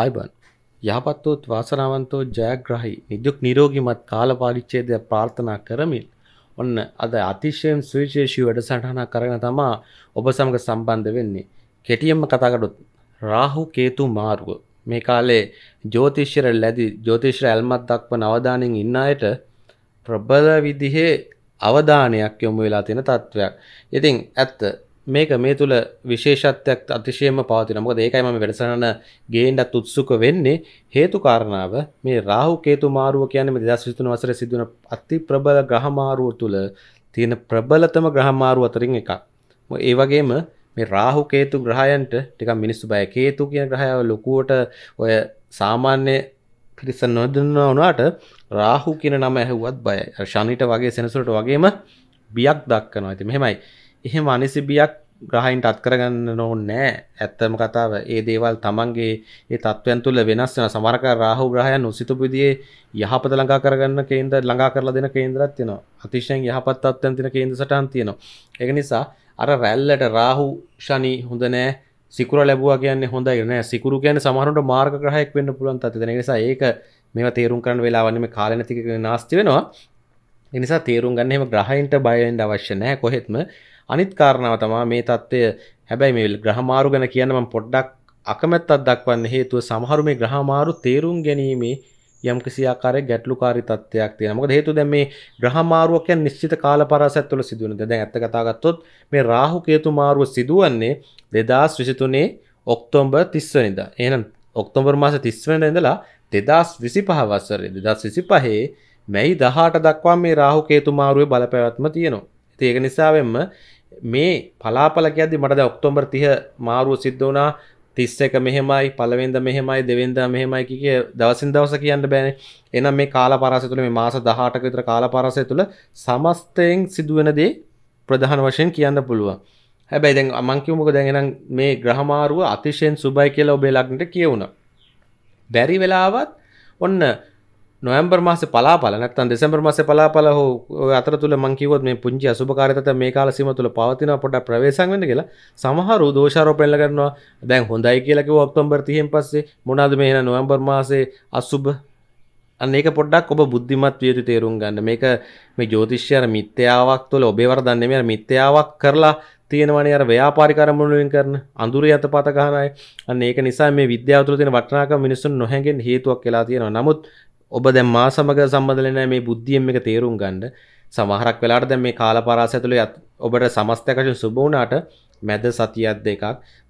ආයිබන් යහපත්වොත් වාසනාවන්තෝ ජයග්‍රහහි නිදුක් නිරෝගිමත් කාලපාලිච්චේද ප්‍රාර්ථනා කරමින් ඔන්න අද අතිශයෙන් සුවිශේෂී වැඩසටහනා කරන තමා ඔබ සමඟ සම්බන්ධ වෙන්නේ. කෙටියම්ම කතාකටුත් රාහු කේතු මාර්ග. මේ කාලේ ජෝතිශ්‍යර ලැදි ජෝතිශ්‍ර ඇල්මත් දක්ව නවධානින් ඉන්න අයට ප්‍රබල විදිහේ අවධානයක් යොමු වෙලා තියෙන තත්ත්වයක්. ඉතින් ඇත්ත මේක මේ තුළ විශේෂත්වයක් අතිශයම පවතින මොකද ඒකයි මම වැඩසටහන ගේන්නත් උත්සුක වෙන්නේ හේතු කාරණාව මේ රාහු කේතු මාරුව කියන්නේ මේ 2023 වසරේ සිදුවන අති ප්‍රබල ග්‍රහ මාරුව තුළ තියෙන ප්‍රබලතම ග්‍රහ මාරුව අතරින් එකක්. ඒ වගේම මේ රාහු කේතු ග්‍රහයන්ට ටිකක් මිනිස්සු බය කේතු කියන ග්‍රහයව ලොකුවට ඔය සාමාන්‍ය පිරිස නොදන්නා වුණාට රාහු කියන නම ඇහුවත් බයයි. ශනිට වගේ සෙනසුරට වගේම බියක් දක්වනවා. ඉතින් මෙහෙමයි එහෙම අනිසිබියක් ග්‍රහයින්ට අත් කරගන්න නොවන්නෑ ඇත්තම කතාව ඒ දේවල් තමන්ගේ ඒ තත්ත්වයන් තුළ වෙනස් වෙන සමරක රාහු ග්‍රහයන් උසිතපුදියේ යහපත ළඟා කරගන්න කේන්ද ළඟා කරලා දෙන කේන්දරත් තියෙනවා අතිශයෙන් යහපත් තත්ත්වයන් තියෙන කේන්ද සටහන් තියෙනවා ඒක නිසා අර රැල්ලට රාහු ශනි හොඳ නෑ සිකුර ලැබුවා කියන්නේ හොඳයි නෑ සිකුරු කියන්නේ සමහරට මාර්ග ග්‍රහයක් වෙන්න පුළුවන් තත්ත්වය ඒ නිසා ඒක මේවා තේරුම් කරන්න වෙලාවන්නේ මේ කාලේ නැති නාස්ති වෙනවා ඒ නිසා තේරුම් ගන්න එහෙම ග්‍රහයින්ට බය වෙන්න අවශ්‍ය නෑ කොහෙත්ම අනිත් කාරණාව තමා මේ තත්ත්වය හැබැයි මේ ග්‍රහමාරු ගැන කියන්න මම පොඩ්ඩක් අකමැත්තක් දක්වන්න හේතුව සමහරු මේ ග්‍රහමාරු තේරුම් ගැනීමේ යම් කිසි ආකාරයක ගැටලුකාරී තත්ත්වයක් තියෙනවා. මොකද හේතුව දැන් මේ ග්‍රහමාරුව කියන්නේ නිශ්චිත කාල පරාසයක් තුළ සිදුවෙන දේ. දැන් ඇත්ත කතා ගත්තොත් මේ රාහු කේතු මාරුව සිදුවන්නේ 2023 ඔක්තෝබර් 30 වෙනිදා. එහෙනම් ඔක්තෝබර් මාස 30 වෙනිදා ඉඳලා 2025 වසරේ 2025 මැයි 18 දක්වා මේ රාහු කේතු මාරුවේ බලපෑම තියෙනවා. ඒක නිසාවෙන්ම මේ පලාපලකයද මට ඔක්තෝම්බර් තිය මාරුව සිද්ධ වනා තිස්ස එක මෙහෙමයි පලවෙද මෙහෙමයි දෙවෙද මෙහෙමයි කිය දවසින් දවස කියන්න බෑන එනම් මේ කාල පරස තුළ මේ මාස දහටක විතර කාල පරසය තුළ සමස්තයෙන් සිදුවනදේ ප්‍රධාන වශයෙන් කියන්න පුළුවන් හැබැයි දැන් අමංකිවමක දැගෙනම් මේ ග්‍රහමාරුව අතිශයෙන් සුබයි කියලා ඔබේ ලක්නට කියවුණ බැරි වෙලාවත් ඔන්න නොම්බර් මාස පලාපල නැත්තන් දෙෙසම්බර් මස පලාපල හෝ අතර තුළ මංකිවත් මේ පුංචි අසුභකාරත මේ කාල සීම තුළ පවතින පොට ප්‍රවේශන් වන්න කියලා සමහරු දෝෂාරෝපෙල්ල කරනවා දැන් හොඳයි කියලක ඔක්තොම්බර් තියෙන් පස්සේ මොනාද මේ නොම්බර් මාසේ අසුභ ඒක පොඩ්ඩක් ඔබ බුද්ධිමත් වියතු තේරුම් ගන්න මේක මේ ජෝතිෂ්‍යර මිත්‍යාවක් තුළ ඔබේවර දන්නේ මේ මිත්‍යාවක් කරලා තියෙනවනේ අර ව්‍යාපාරිකරමුණුවෙන් කරන අඳුරේ අතපත ගන්න අය. අන්න ඒක නිසා මේ විද්‍යාව තුළ තියෙන වටිනාකම මිනිස්සුන් නොහැඟෙන හේතුවක් කියලා තියෙනවා. නමුත් ඔබ දැන් මා සමග සම්බන්ධ වෙන්නේ මේ බුද්ධියෙන් මේක තේරුම් ගන්න. සමහරක් වෙලාවට දැන් මේ කාලපරාස ඇතුළේ ඔබට සමස්තයකට සුබ වුණාට මැද සතියක් දෙකක්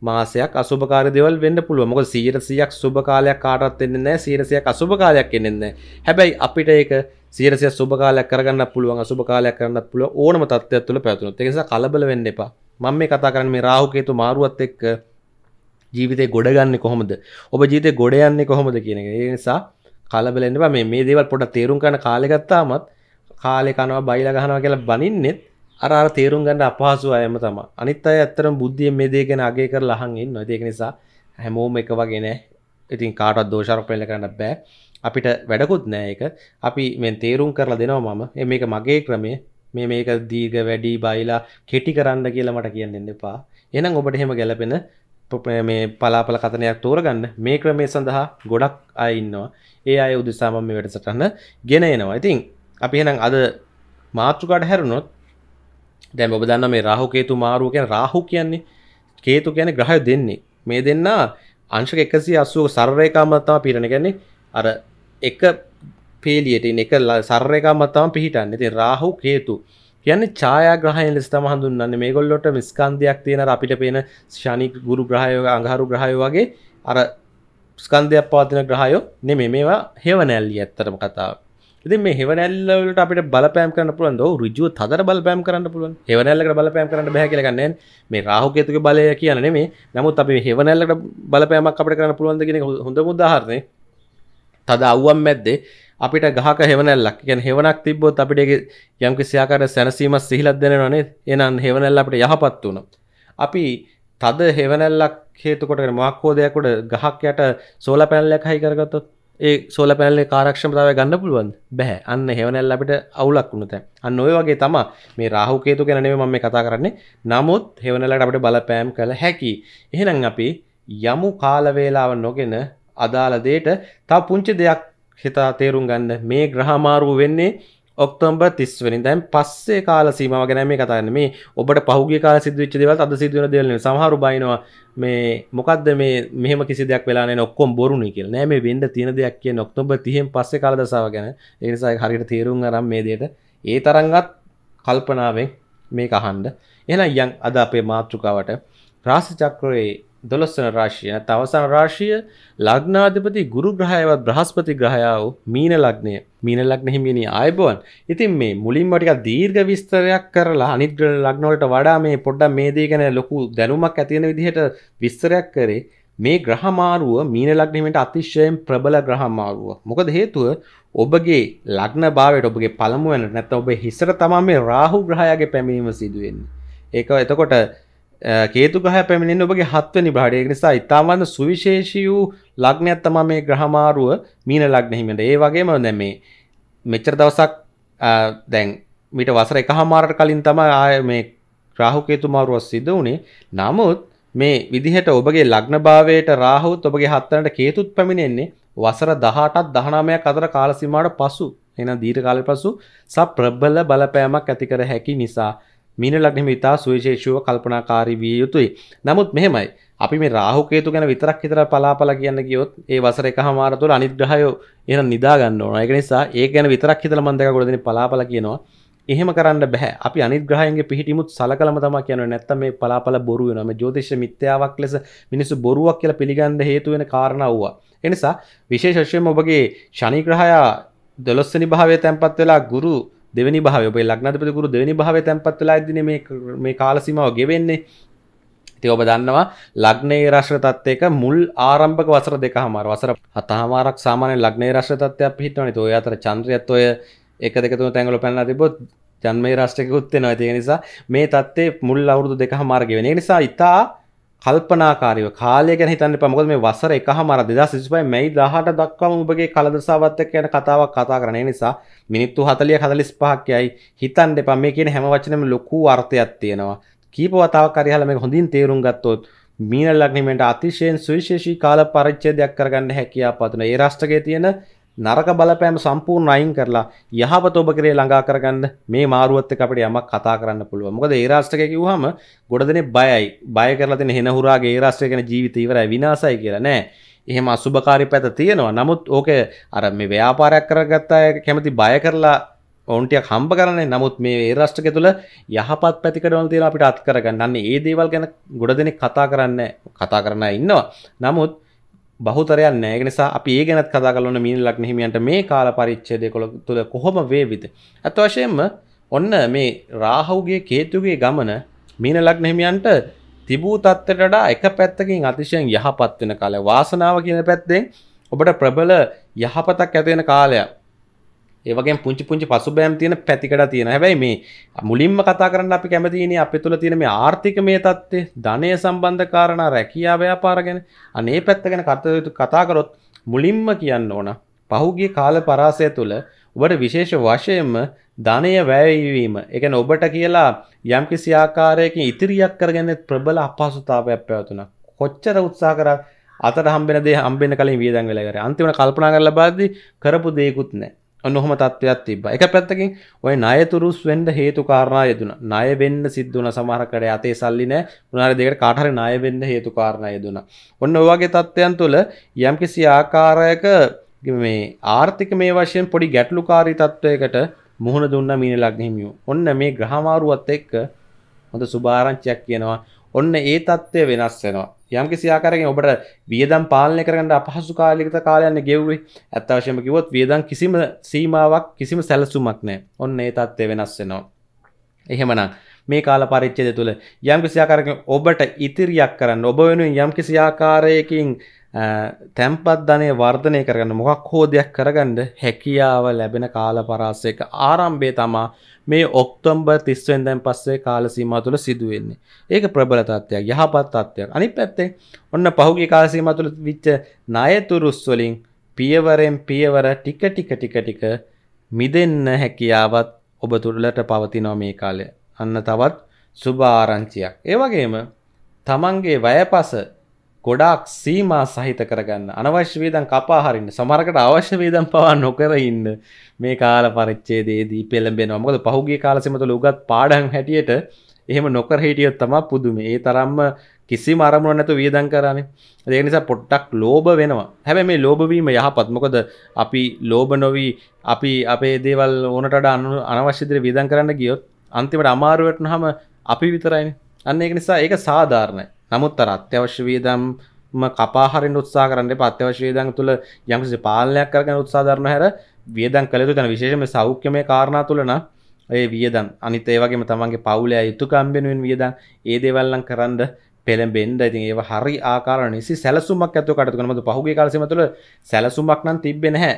මාසයක් අසුභකාරී දේවල් වෙන්න පුළුවන්. මොකද 100%ක් සුබ කාලයක් කාටවත් වෙන්නේ නැහැ. 100%ක් අසුබ කාලයක් වෙන්නේ නැහැ. හැබැයි අපිට ඒක 100%ක් සුබ කාලයක් කරගන්නත් පුළුවන්, අසුබ කාලයක් කරන්නත් පුළුවන් ඕනම තත්ත්වයක් තුළ පැවතුනොත්. ඒ නිසා කලබල වෙන්න එපා. මම මේ කතා කරන්නේ මේ රාහු කේතු මාරුවත් එක්ක ජීවිතේ ගොඩ ගන්නේ කොහොමද? ඔබ ජීවිතේ ගොඩ යන්නේ කොහොමද කියන එක. ඒ නිසා කලබලෙන්න්න මේ මේ දේවල් පොට තේරුම් කන කාලෙගත්තාමත් කාලෙ කනවා බයිල ගහනවා කියලා බනින්නෙත් අර තේරුම් ගන්න අපහසු අයම තම අනිත් අය ඇත්තරම් බුද්ධිය මේ දේගෙන අගේ කර ලහඟින් නොදේක නිසා හැමෝම එක වගේ නෑ ඉතින් කාටත් දෝෂාරපයල කරන්න බෑ අපිට වැඩකුත් නෑ එක අපි මෙ තේරුම් කරලා දෙනවා මම මේක මගේ ක්‍රමය මේ මේක දීග වැඩි බයිලා කෙටි කරන්න කියලා මට කියන්න එන්න එපා එනම් ඔබට හෙම ගැලපෙන මේ පලාපල කතනයක් තෝරගන්න මේ ක්‍රමේ සඳහා ගොඩක් අයින්නවා ඒ අය උදෙසාමම මේ වැඩසටහන ගෙන එනවා ඉතින් අපි එහෙනම් අද මාතෘකාට හැරුණොත් දැන් ඔබ දන්න මේ රාහු කේතු මාරුව කියන්නේ රාහු කියන්නේ කේතු කියන්නේ ග්‍රහය දෙන්නේ මේ දෙන්න අංශක 180ක සරරේඛාවක් තමයි පිරණ කියන්නේ අර එක පේලියට එක සරරේඛාවක් තමයි පිහිටන්නේ ඉතින් රාහු කේතු කියන්නේ ඡායාග්‍රහණය ලෙස තමයි හඳුන්වන්නේ. මේගොල්ලොට ස්කන්ධයක් තියෙන අර අපිට පේන ශනි ගුරු ග්‍රහයෝ අඟහරු ග්‍රහයෝ වගේ අර ස්කන්ධයක් පවතින ග්‍රහයෝ නෙමෙයි. මේවා හේවණැල්ලි ඇත්තටම කතාව. ඉතින් මේ හේවණැල්ල වලට අපිට බලපෑම් කරන්න පුළුවන්. ඔව් ඍජුව තදට බලපෑම් කරන්න පුළුවන්. හේවණැල්ලකට බලපෑම් කරන්න බෑ කියලා ගන්න නෑනේ. මේ රාහු කේතුගේ බලය කියන නෙමෙයි. නමුත් අපි හේවණැල්ලකට බලපෑමක් අපිට කරන්න පුළුවන්ද කියන එක හොඳම උදාහරණේ. තද අවුවක් මැද්දේ අපිට ගහක හෙවනැල්ලක් ගැන හෙවනක් තිබොත් අපිට යම් කිසියාකාර සැනසීම සිහිලත් දෙෙනවනේ එනන් හෙවනැල්ල අපට යහපත් වුණ. අපි තද හෙවනැල්ලක් හේතුකොට මක්කෝදයකොට ගහක් යට සෝල පැල්ලයක් හයි කරගත්තොත් ඒ සෝල පැල්ලේ කාරක්ෂමතාව ගන්න පුළුවන් බැහැ අන්න හෙවනැල් අපිට අවුලක් වුණත අන්න ඔය වගේ තම මේ රාහුකේතු ගැනේ මම කතා කරන්නේ නමුත් හෙවනලට අපට බලපෑම් කළ හැකි එහෙනම් අපි යමු කාලවේලාව නොගෙන අදාළ දේට තා පුංචි දෙයක් හිතා තේරුම් ගන්න මේ ග්‍රහමාරුව වෙන්නේ ඔක්තොම්බ තිස්වනි දැන් පස්සේ කාල සීමාව ගැන මේ කතාන්න මේ ඔබට පහුගේ කාල සිදුවිච්ච දේවල් අද සිදුවන දේවල් නෙවෙයි සමහරු බයිනවා මේ මොකද්ද මේ මෙහෙම කිසි දෙයක් වෙලා නැහැ ඔක්කොම බොරුනේ කියලා නෑ මේ වෙන්න තියෙන දෙයක් කියන්නේ ඔක්තෝබර් 30න් පස්සේ කාල දශාව ගැන ඒ නිසා හරියට තේරුම් අරන් මේ දෙයට ඒ තරම්වත් කල්පනාවෙන් මේක අහන්න එහෙනම් යන් අද අපේ මාතෘකාවට රාශි චක්‍රයේ දොළොස්සන රාශිය තවසන රාශිය ලග්නාධිපති ගුරු ග්‍රහයවත් බ්‍රහස්පති ග්‍රහයාව මීන ලග්නය මීන ලග්න හිමිනි ආයබෝන් ඉතින් මේ මුලින්ම ටිකක් දීර්ඝ විස්තරයක් කරලා අනිත් ලග්නවලට වඩා මේ පොඩ්ඩක් මේ දේ ගැන ලොකු දැනුමක් ඇති වෙන විදිහට විස්තරයක් කරේ මේ ග්‍රහමාරුව මීන ලග්න හිමින්ට අතිශයෙන් ප්‍රබල ග්‍රහමාරුව. මොකද හේතුව ඔබගේ ලග්න භාවයට ඔබගේ පළමු වෙන නැත්නම් ඔබේ හිසට තමයි මේ රාහු ග්‍රහයාගේ පැමිණීම සිදු වෙන්නේ. ඒක එතකොට කේතු ගහ පැමිණෙන් ඔබගේ හත්වනි භාඩය නිසා ඉතාමන්න සුවිශේෂී වූ ලග්නයක් තමා මේ ග්‍රහමාරුව මීන ලග්නහිමට ඒ වගේම නැමේ මෙච්චර දවසක් දැන් මිට වසර එක හමාරට කලින් තම ආය මේ රාහුකේතු මාරුවක් සිද්ධ වුණේ නමුත් මේ විදිහට ඔබගේ ලග්න භාවයට රාහුත් ඔබගේ හත්තනට කේතුත් පැමිණෙන්නේ වසර දහටත් දහනාමයක් අතර කාලසිමාට පසු එන දීර්ඝ කාලය පසු සප්‍රබල බලපෑමක් ඇති කර හැකි නිසා මීන ලග්නෙම ඉතා සුවිශේෂීව කල්පනාකාරී විය යුතුයි. නමුත් මෙහෙමයි. අපි මේ රාහු කේතු ගැන විතරක් හිතලා පලාපල කියන්න ගියොත් ඒ වසර එකහමාර තුළ අනිත් ග්‍රහයෝ එහෙනම් නිදා ගන්න ඕන. ඒක නිසා ඒක ගැන විතරක් හිතලා මම දෙක ගොඩ දෙන්නේ පලාපල කියනවා. එහෙම කරන්න බැහැ අපි අනිග්‍රහයන්ගේ පිහිටිමුත් සලකලම තමයි කියන්නේ නැත්තම් මේ පලාපල බොරු වෙනවා මේ ජ්‍යොතිෂ මිත්‍යාවක් ලෙස මිනිස්සු බොරුවක් කියලා පිළිගන්න හේතු වෙන කාරණා වුණා. ඒ නිසා විශේෂ වශයෙන්ම ඔබගේ ශනි ග්‍රහයා 12 වෙනි භාවයේ තැන්පත් වෙලා ගුරු දෙවනි භාව ඔබේ ලක්නතිපතිකුරු දෙවනි භාව තැන්පත් වෙලා ඉදින මේ කාලසිමාව ගෙවෙන්නේ ඉතින් ඔබ දන්නවා ලග්නේ රශ්‍ර තත්ත්වයක මුල් ආරම්භක වසර දෙක හමාර වසර හතහමාරක් සාමාන්‍ය ලග්නේ රශ්‍ර තත්ත්වයක් පිහිටවන ඉතින් ඔය අතර චන්ද්‍රයත් ඔය එක දෙක තුන තැන්වල පැනලා තිබොත් ජන්මේ රාශ්‍රයකුත් වෙනවා ඒ නිසා මේ තත්ත්වේ මුල් අවුරුදු දෙක හමාර ගෙවෙන ඒ නිසා ඉතා කල්පනාකාරව කාලය ගැන හිතන්න එපා. මොකද මේ වසර 1මාර 2025 මැයි 18 දක්වාම ඔබගේ කලදසාවත් එක්ක යන කතාවක් කතා කරන නිසා මිනිත්තු 40 45ක් යයි හිතන්න එපා. මේ කියන හැම වචනෙම ලොකු අර්ථයක් තියෙනවා. කීප වතාවක් හරි අහලා මේක හොඳින් තේරුම් ගත්තොත් මීන ලග්නෙමෙන්ට අතිශයෙන් සුවිශේෂී කාල පරිච්ඡේදයක් කරගන්න හැකියාව පතුන. ඒ රාෂ්ට්‍රයේ තියෙන නරක බලපෑම සම්පූර්ණ අයින් කරලා යහපත ඔබ කරේ ළඟා කරගන්න මේ මාරුවත් එක්ක අපිට යමක් කතා කරන්න පුළුවන්. මොකද ඒ රාෂ්ට්‍රකය කිව්වහම ගොඩ දෙනේ බයයි. බය කරලා තියෙන හෙන හුරාගේ ඒ රාෂ්ට්‍රය ගැන ජීවිතය ඉවරයි විනාසයි කියලා නෑ. එහෙම අසුභකාරී පැත තියෙනවා. නමුත් ඕකේ අර මේ ව්‍යාපාරයක් කරගත්ත අය කැමති බය කරලා ඔවන්ටයක් හම්බ කරන්නේ නමුත් මේ රාෂ්ට්‍රක තුළ යහපත් පැතිකඩවල තියෙන අපිට අත් කරගන්න. අන්න ඒ දේවල් ගැන ගොඩ දෙනෙක් කතා කරන්න කතා කරන්න ඉන්නවා. නමුත් බහුතරයක් නෑ නිසා අපි ඒ ගැනත් කතා කරන මීන ලක්න හිමියන්ට මේ කාල පරිච්ඡේදය කොළ තුළ කොහොම වේවිද ඇත්ත වශයෙන්ම ඔන්න මේ රාහුගේ කේතුගේ ගමන මීන ලක්න හිමියන්ට තිබූ තත්ත්වයට එක පැත්තකින් අතිශයෙන් යහපත් වෙන කාලය වාසනාව කියන පැත්තෙන් ඔබට ප්‍රබල යහපතක් ඇති වෙන කාලයක් ඒවගේ පුංචි පුංචි පසුබෑම් තියෙන පැතිකඩ තියෙන හැබැයි මේ මුලින්ම කතා කරන්න අපි කැමතිනේ අපි තුළ තියෙන මේ ආර්ථික මේ தත්ත්වය ධනය සම්බන්ධ කාරණා රැකියාව ව්‍යාපාර ගැන අනේ පැත්ත ගැන කතා කරොත් මුලින්ම කියන්න ඕන පහුගිය කාල පරාසය තුළ ඔබට විශේෂ වශයෙන්ම ධනය වැයවීම එකන ඔබට කියලා යම්කිසි ආකාරයකින් ඉතිරියක් කරගන්න ප්‍රබල අපහසුතාවයක් පැවතුන කොච්චර උත්සා කර අතට හම්බෙන දේ හම්බෙන කලින් වියදන් වෙලා කරේ අන්තිමට කල්පනා කරලා බලද්දී කරපු දේකුත් නැහැ ඔන්නොහොම තත්ත්වයක් තිබ්බා. එක පැත්තකින් ඔය ණයතුරුස් වෙන්න හේතු කාරණා යෙදුණා. ණය වෙන්න සිද්ධ වුණා සමහර කඩේ අතේ සල්ලි නැහැ. උනාරි දෙකට කාට හරි ණය වෙන්න හේතු කාරණා යෙදුණා. ඔන්න ඔය වගේ තත්ත්වයන් තුළ යම්කිසි ආකාරයක මේ ආර්ථික මේ වශයෙන් පොඩි ගැටලුකාරී තත්ත්වයකට මුහුණ දුන්න මීනලග්න හිමියෝ. ඔන්න මේ ග්‍රහමාරුවත් එක්ක හොඳ සුභාරංචියක් කියනවා. ඔන්න ඒ තත්ත්වය වෙනස් වෙනවා. යම් කිසි ආකාරයකින් ඔබට වියදම් පාලනය කරගන්න අපහසු කාලයකට කාලයන්න ගෙව්වේ. ඇත්ත වශයෙන්ම කිව්වොත් වියදම් කිසිම සීමාවක් කිසිම සැලසුමක් නැහැ. ඔන්න ඒ தත්ත්වය වෙනස් වෙනවා. එහෙමනම් මේ කාල පරිච්ඡේදය තුළ යම් කිසි ආකාරයකින් ඔබට ඉතිරියක් කරන්න ඔබ වෙනුවෙන් යම් කිසි ආකාරයකින් තැම්පත් ධනය වර්ධනය කරගන්න මොකක් හෝ දෙයක් කරගන්න හැකියාව ලැබෙන කාලපරාසයක ආරම්භය තමා මේ ඔක්තොම්බ තිස්වෙන්දැන් පස්සේ කාලසීම තුළ සිදුවෙන්නේ ඒක ප්‍රබල තත්ත්වයක් යහපත් තත්ත්වයක් අනි පැත්තේ ඔන්න පහුගේ කාලසීම තුළ විච්ච නයතුරුස්වලින් පියවරෙන් පියවර ටික ටික ටික ටික මිදෙන්න හැකියාවත් ඔබ තුළට පවතිනෝ මේ කාලය අන්න තවත් සුභාරංචියක් ඒවගේම තමන්ගේ වයපස ගොඩාක් සීමා සහිත කරගන්න අනවශ්‍ය වේදන් කපාහරින්න සමහරකට අවශ්‍ය වේදන් පවා නොකර ඉන්න මේ කාල පරිච්ඡේදයේදී පෙළඹෙනවා. මොකද පහුගිය කාලසෙම තුළ උගත් පාඩම් හැටියට එහෙම නොකර හිටියොත් තමයි පුදුමේ. ඒ තරම්ම කිසිම අරමුණක් නැතුව වියදම් කරන්නේ. ඒක නිසා පොට්ටක් ලෝභ වෙනවා. හැබැයි මේ ලෝභ වීම යහපත්. මොකද අපි ලෝභ නොවි අපි අපේ දේවල් ඕනට වඩා අනවශ්‍ය දේ වියදම් කරන්න ගියොත් අන්තිමට අමාරු වෙනවම අපි විතරයිනේ. අන්න ඒක නිසා ඒක සාධාරණයි. නමුත් අර අත්‍යවශ්‍ය වියදම් කපාහරෙන් උත්සා කරන්න පත්‍යවශ්‍ය දන් තුළ යම්සි පාලනයක් කරගන උත්සාධරන හැර වියදන් කළතු තන විශේෂම සෞඛ්‍යමය කාරණා තුළන ඒ වියදන් අනිත ඒවගේම තමන්ගේ පවුලය යුතු කම්බෙනුවෙන් වියදන් ඒ දේවල්ලන් කරන්න පෙළඹෙන්ද ඉතින් ඒ හරි ආකාර නිසි සැලසුමක් ඇතු කටතුනමද පහුගේ කාලසිම තුළ සැලසුමක් නම් තිබෙන හැ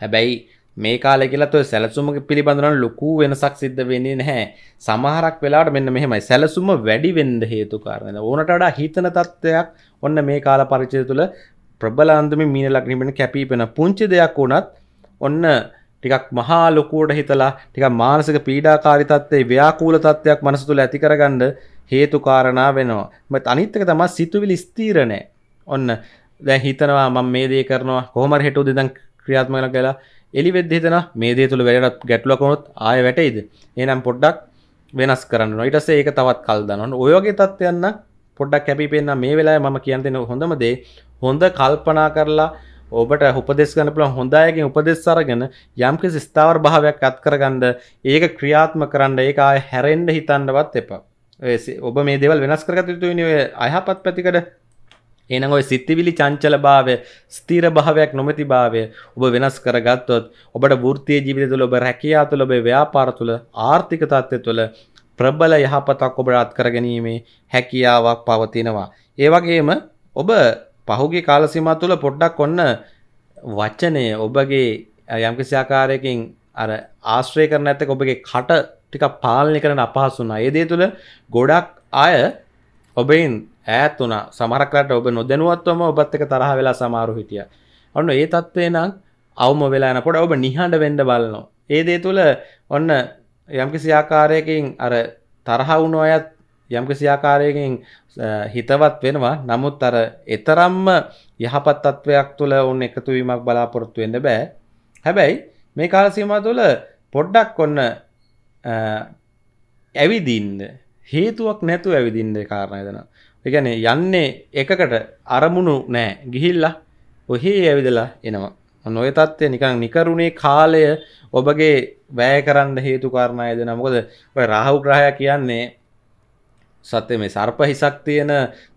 හැබැයි මේ කාලෙ කියලත් ඔය සැලසුම පිළිබඳන ලොකු වෙනසක් සිද්ධ වෙන්නේ නැහැ සමහරක් වෙලාට මෙන්න මෙහෙමයි සැලසුම වැඩි වෙන්ද හේතු කාරණය ඕනට වඩා හිතන තත්ත්වයක් ඔන්න මේ කාල පරිචය තුළ ප්‍රබලාන්දම මීන ලක්නිමෙන කැපීපෙන පුංචි දෙයක් වුණත් ඔන්න ටිකක් මහා ලොකුවට හිතලා ටික මානසික පීඩාකාරිතත්වේ ව්‍යාකූල තත්ත්වයක් මනස තුළ ඇති කරගන්න හේතු කාරණා වෙනවා. මත අනිත් එක තමයි සිතුවිලි ස්ථීර නැහැ. ඔන්න දැන් හිතනවා මම මේ දේ කරනවා කොහොම හරි හිතුවද දැන් ක්‍රියාත්මක කරලා එලි වෙද්දෙන මේ දේ තුළ වැඩටත් ගැටලකොනොත් ආය වැටයිද ඒනම් පොඩ්ඩක් වෙනස් කරන්න නොයිටස ඒක තවත් කල් දනන්න ඔයගේ තත්වයන්න පොඩ්ඩක් කැපිපෙන්න්න මේ වෙලා ම කියන්තෙන හොඳම දේ හොඳ කල්පනා කරලා ඔබට උපදෙස් ගන පුළන් හොඳයගෙන් උපදෙස් අරගෙන යම්කි ස්ථාවර භාවයක් අත් කරගන්ඩ ඒක ක්‍රියාත්ම කරන්න ඒක හැරෙන්ඩ හිතන්නවත් එපා ඔබ මේ දෙවල් වෙනස් කරගත යුතු අයහපත් පැතිකට එනං ඔය සිත්තිවිලි චංචල භාවය ස්තීර භාවයක් නොමැති භාවය ඔබ වෙනස් කරගත්තොත් ඔබට වෘත්තීය ජීවිතය තුළ ඔබ රැකියාව තුළ ඔබේ ව්‍යාපාර තුළ ආර්ථික තත්ත්වය තුළ ප්‍රබල යහපතක් ඔබට අත්කර ගැනීමේ හැකියාවක් පවතිනවා. ඒ වගේම ඔබ පහුගේ කාලසීමා තුළ පොඩ්ඩක් ඔන්න වචනය ඔබගේ යම්කිසි ආකාරයකින් අර ආශ්‍රය කරන ඇත්තක ඔබගේ කට ටික පාලනය කරන අපහසුනා. ඒ දේ තුළ ගොඩක් අය ඔබයින් ඈත් වුණා සමහරකට ඔබ නොදැනුවත්වම ඔබත් එක තරහ වෙලා සමහරු හිටියා. ඔන්න ඒ தත්වේ නම් අවම වෙලා යනකොට ඔබ නිහඬ වෙන්න බලනවා. ඒ දේ තුල ඔන්න යම්කිසි ආකාරයකින් අර තරහ වුණ අයත් යම්කිසි ආකාරයකින් හිතවත් වෙනවා. නමුත් අර ඊතරම්ම යහපත් තත්වයක් තුල ඔන්න එකතු වීමක් බලාපොරොත්තු වෙන්න බෑ. හැබැයි මේ කාල සීමාව තුළ පොඩ්ඩක් ඔන්න ඇවිදින්න හේතුවක් නැතුව ඇවිදින්න කාරණා එදෙනවා. එකැනේ යන්නේ එකකට අරමුණු නෑ ගිහිල්ලා ඔහේ ඇවිදලා එනවා නොය තත්ත්වය නිකං නිකරුණේ කාලය ඔබගේ වැෑ කරන්න හේතු කාරණයද නමුකද රාහු ග්‍රහය කියන්නේ සත්‍ය මේ සර්ප හිසක් තියෙන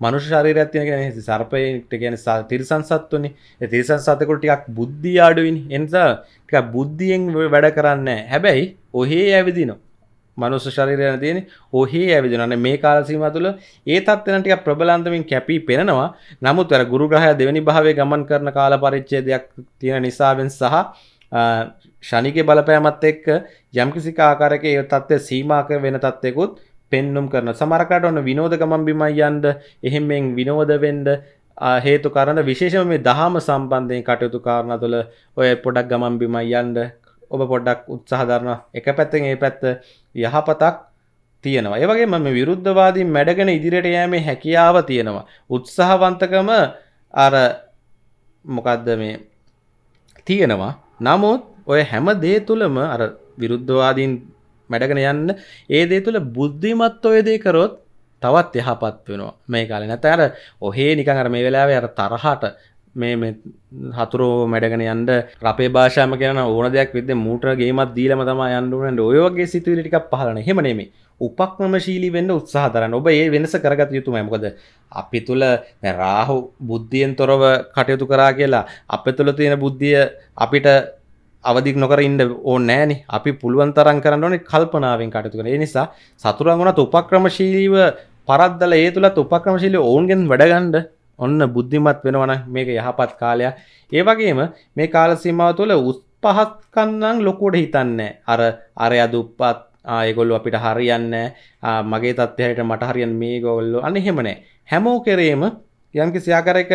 මනුෂ්‍ය ශරීරයක් තියෙන කියන්නේ සර්පයට කියන්නේ තිරිසන් සත්තුනි. ඒ තිරිසන් සතෙකුට ටිකක් බුද්ධිය අඩුයිනේ. ඒ නිසා ටිකක් බුද්ධියෙන් වැඩ කරන්නේ නැහැ. හැබැයි ඔහේ ඇවිදිනවා. මනුස්ස ශරීරයන තියෙන ඔහේ ඇවිදනන්න මේ කාලසීම තුළ ඒ තත්වනටික ප්‍රබලන්තමින් කැපී පෙනෙනවා නමුත් අර ගුරුග්‍රහය දෙවැනි භාවය ගමන් කරන කාල පරිච්චේදයක් තියෙන නිසාවෙන් සහ ශනික බලපෑමත් එක්ක යම්කිසි ආකාරක ඒ තත්ත්වය සීමාක වෙන තත්වෙකුත් පෙන්නුම් කරන සමරකට ඔන්න විනෝද ගමන් බිමයි යන්ද එහෙම මෙෙන් විනෝද වෙන්ඩ හේතු කරන විශේෂම මේ දහම සම්බන්ධයෙන් කටයුතු කාරණ තුළ ඔය පොඩක් ගමන් බිමයි යන්ඩ ඔබ පොඩ්ඩක් උත්සාහධරන එක පැත්තෙන් ඒ පැත්ත යහපතක් තියෙනවා ඒවගේ මම විරුද්ධවාදී මැඩගෙන ඉදිරියට යෑමේ හැකියාව තියෙනවා උත්සාහවන්තකම අර මොකක්ද මේ තියෙනවා නමුත් ඔය හැම දේ තුළම අර විරුද්ධවාදීන් මැඩගෙන යන්න ඒ දේ තුළ බුද්ධිමත් ඔය දේ කරොත් තවත් යහපත් වෙනවා මේ කාලේ නැත්නම් අර ඔහේ නිකන් අර මේ වෙලාවේ අර තරහට මේ හතුරු මැඩගෙන යන්ඩ අපේ භාෂාම කියන ඕන දෙයක් විද මූටරගේමත් දීලම තම යන්නුවන ඔයෝගේ සිතුවිටික් පහලන හෙමනේ උපක්නම ශීලි වෙන්න උත්සාහ දරන්න ඔබ ඒ වෙනස කරගත යුතු මැමකොද අපි තුළ රාහු බුද්ධියෙන් තොරව කටයුතු කරා කියලා අප තුළ තියෙන බුද්ධිය අපිට අවදික් නොකර ඉන්න ඕ නෑනේ අපි පුළුවන් තරන් කරන්න ඕනේ කල්පනාවෙන් කටතු කර නිසා සතුරන් වුණත් උපක්‍රමශීලීව පරද්දල ඒ තුළත් උපක්‍රමශීලී ඔවුන්ගෙන් වැඩගන්ඩ ඔන්න බුද්ධිමත් වෙනවන මේක යහපත් කාලයක් ඒ වගේම මේ කාල සීමාව තුළ උස් පහත්කන්නම් ලොකුට හිතන්නේ අර අරය දුප්පත් ආයගොල්ලු අපිට හරියන්න මගේ තත්ත්වයට මට හරියන් මේ ගොල්ලු අන්න එහෙමනේ හැමෝ කෙරේම යම්කි සයාකරක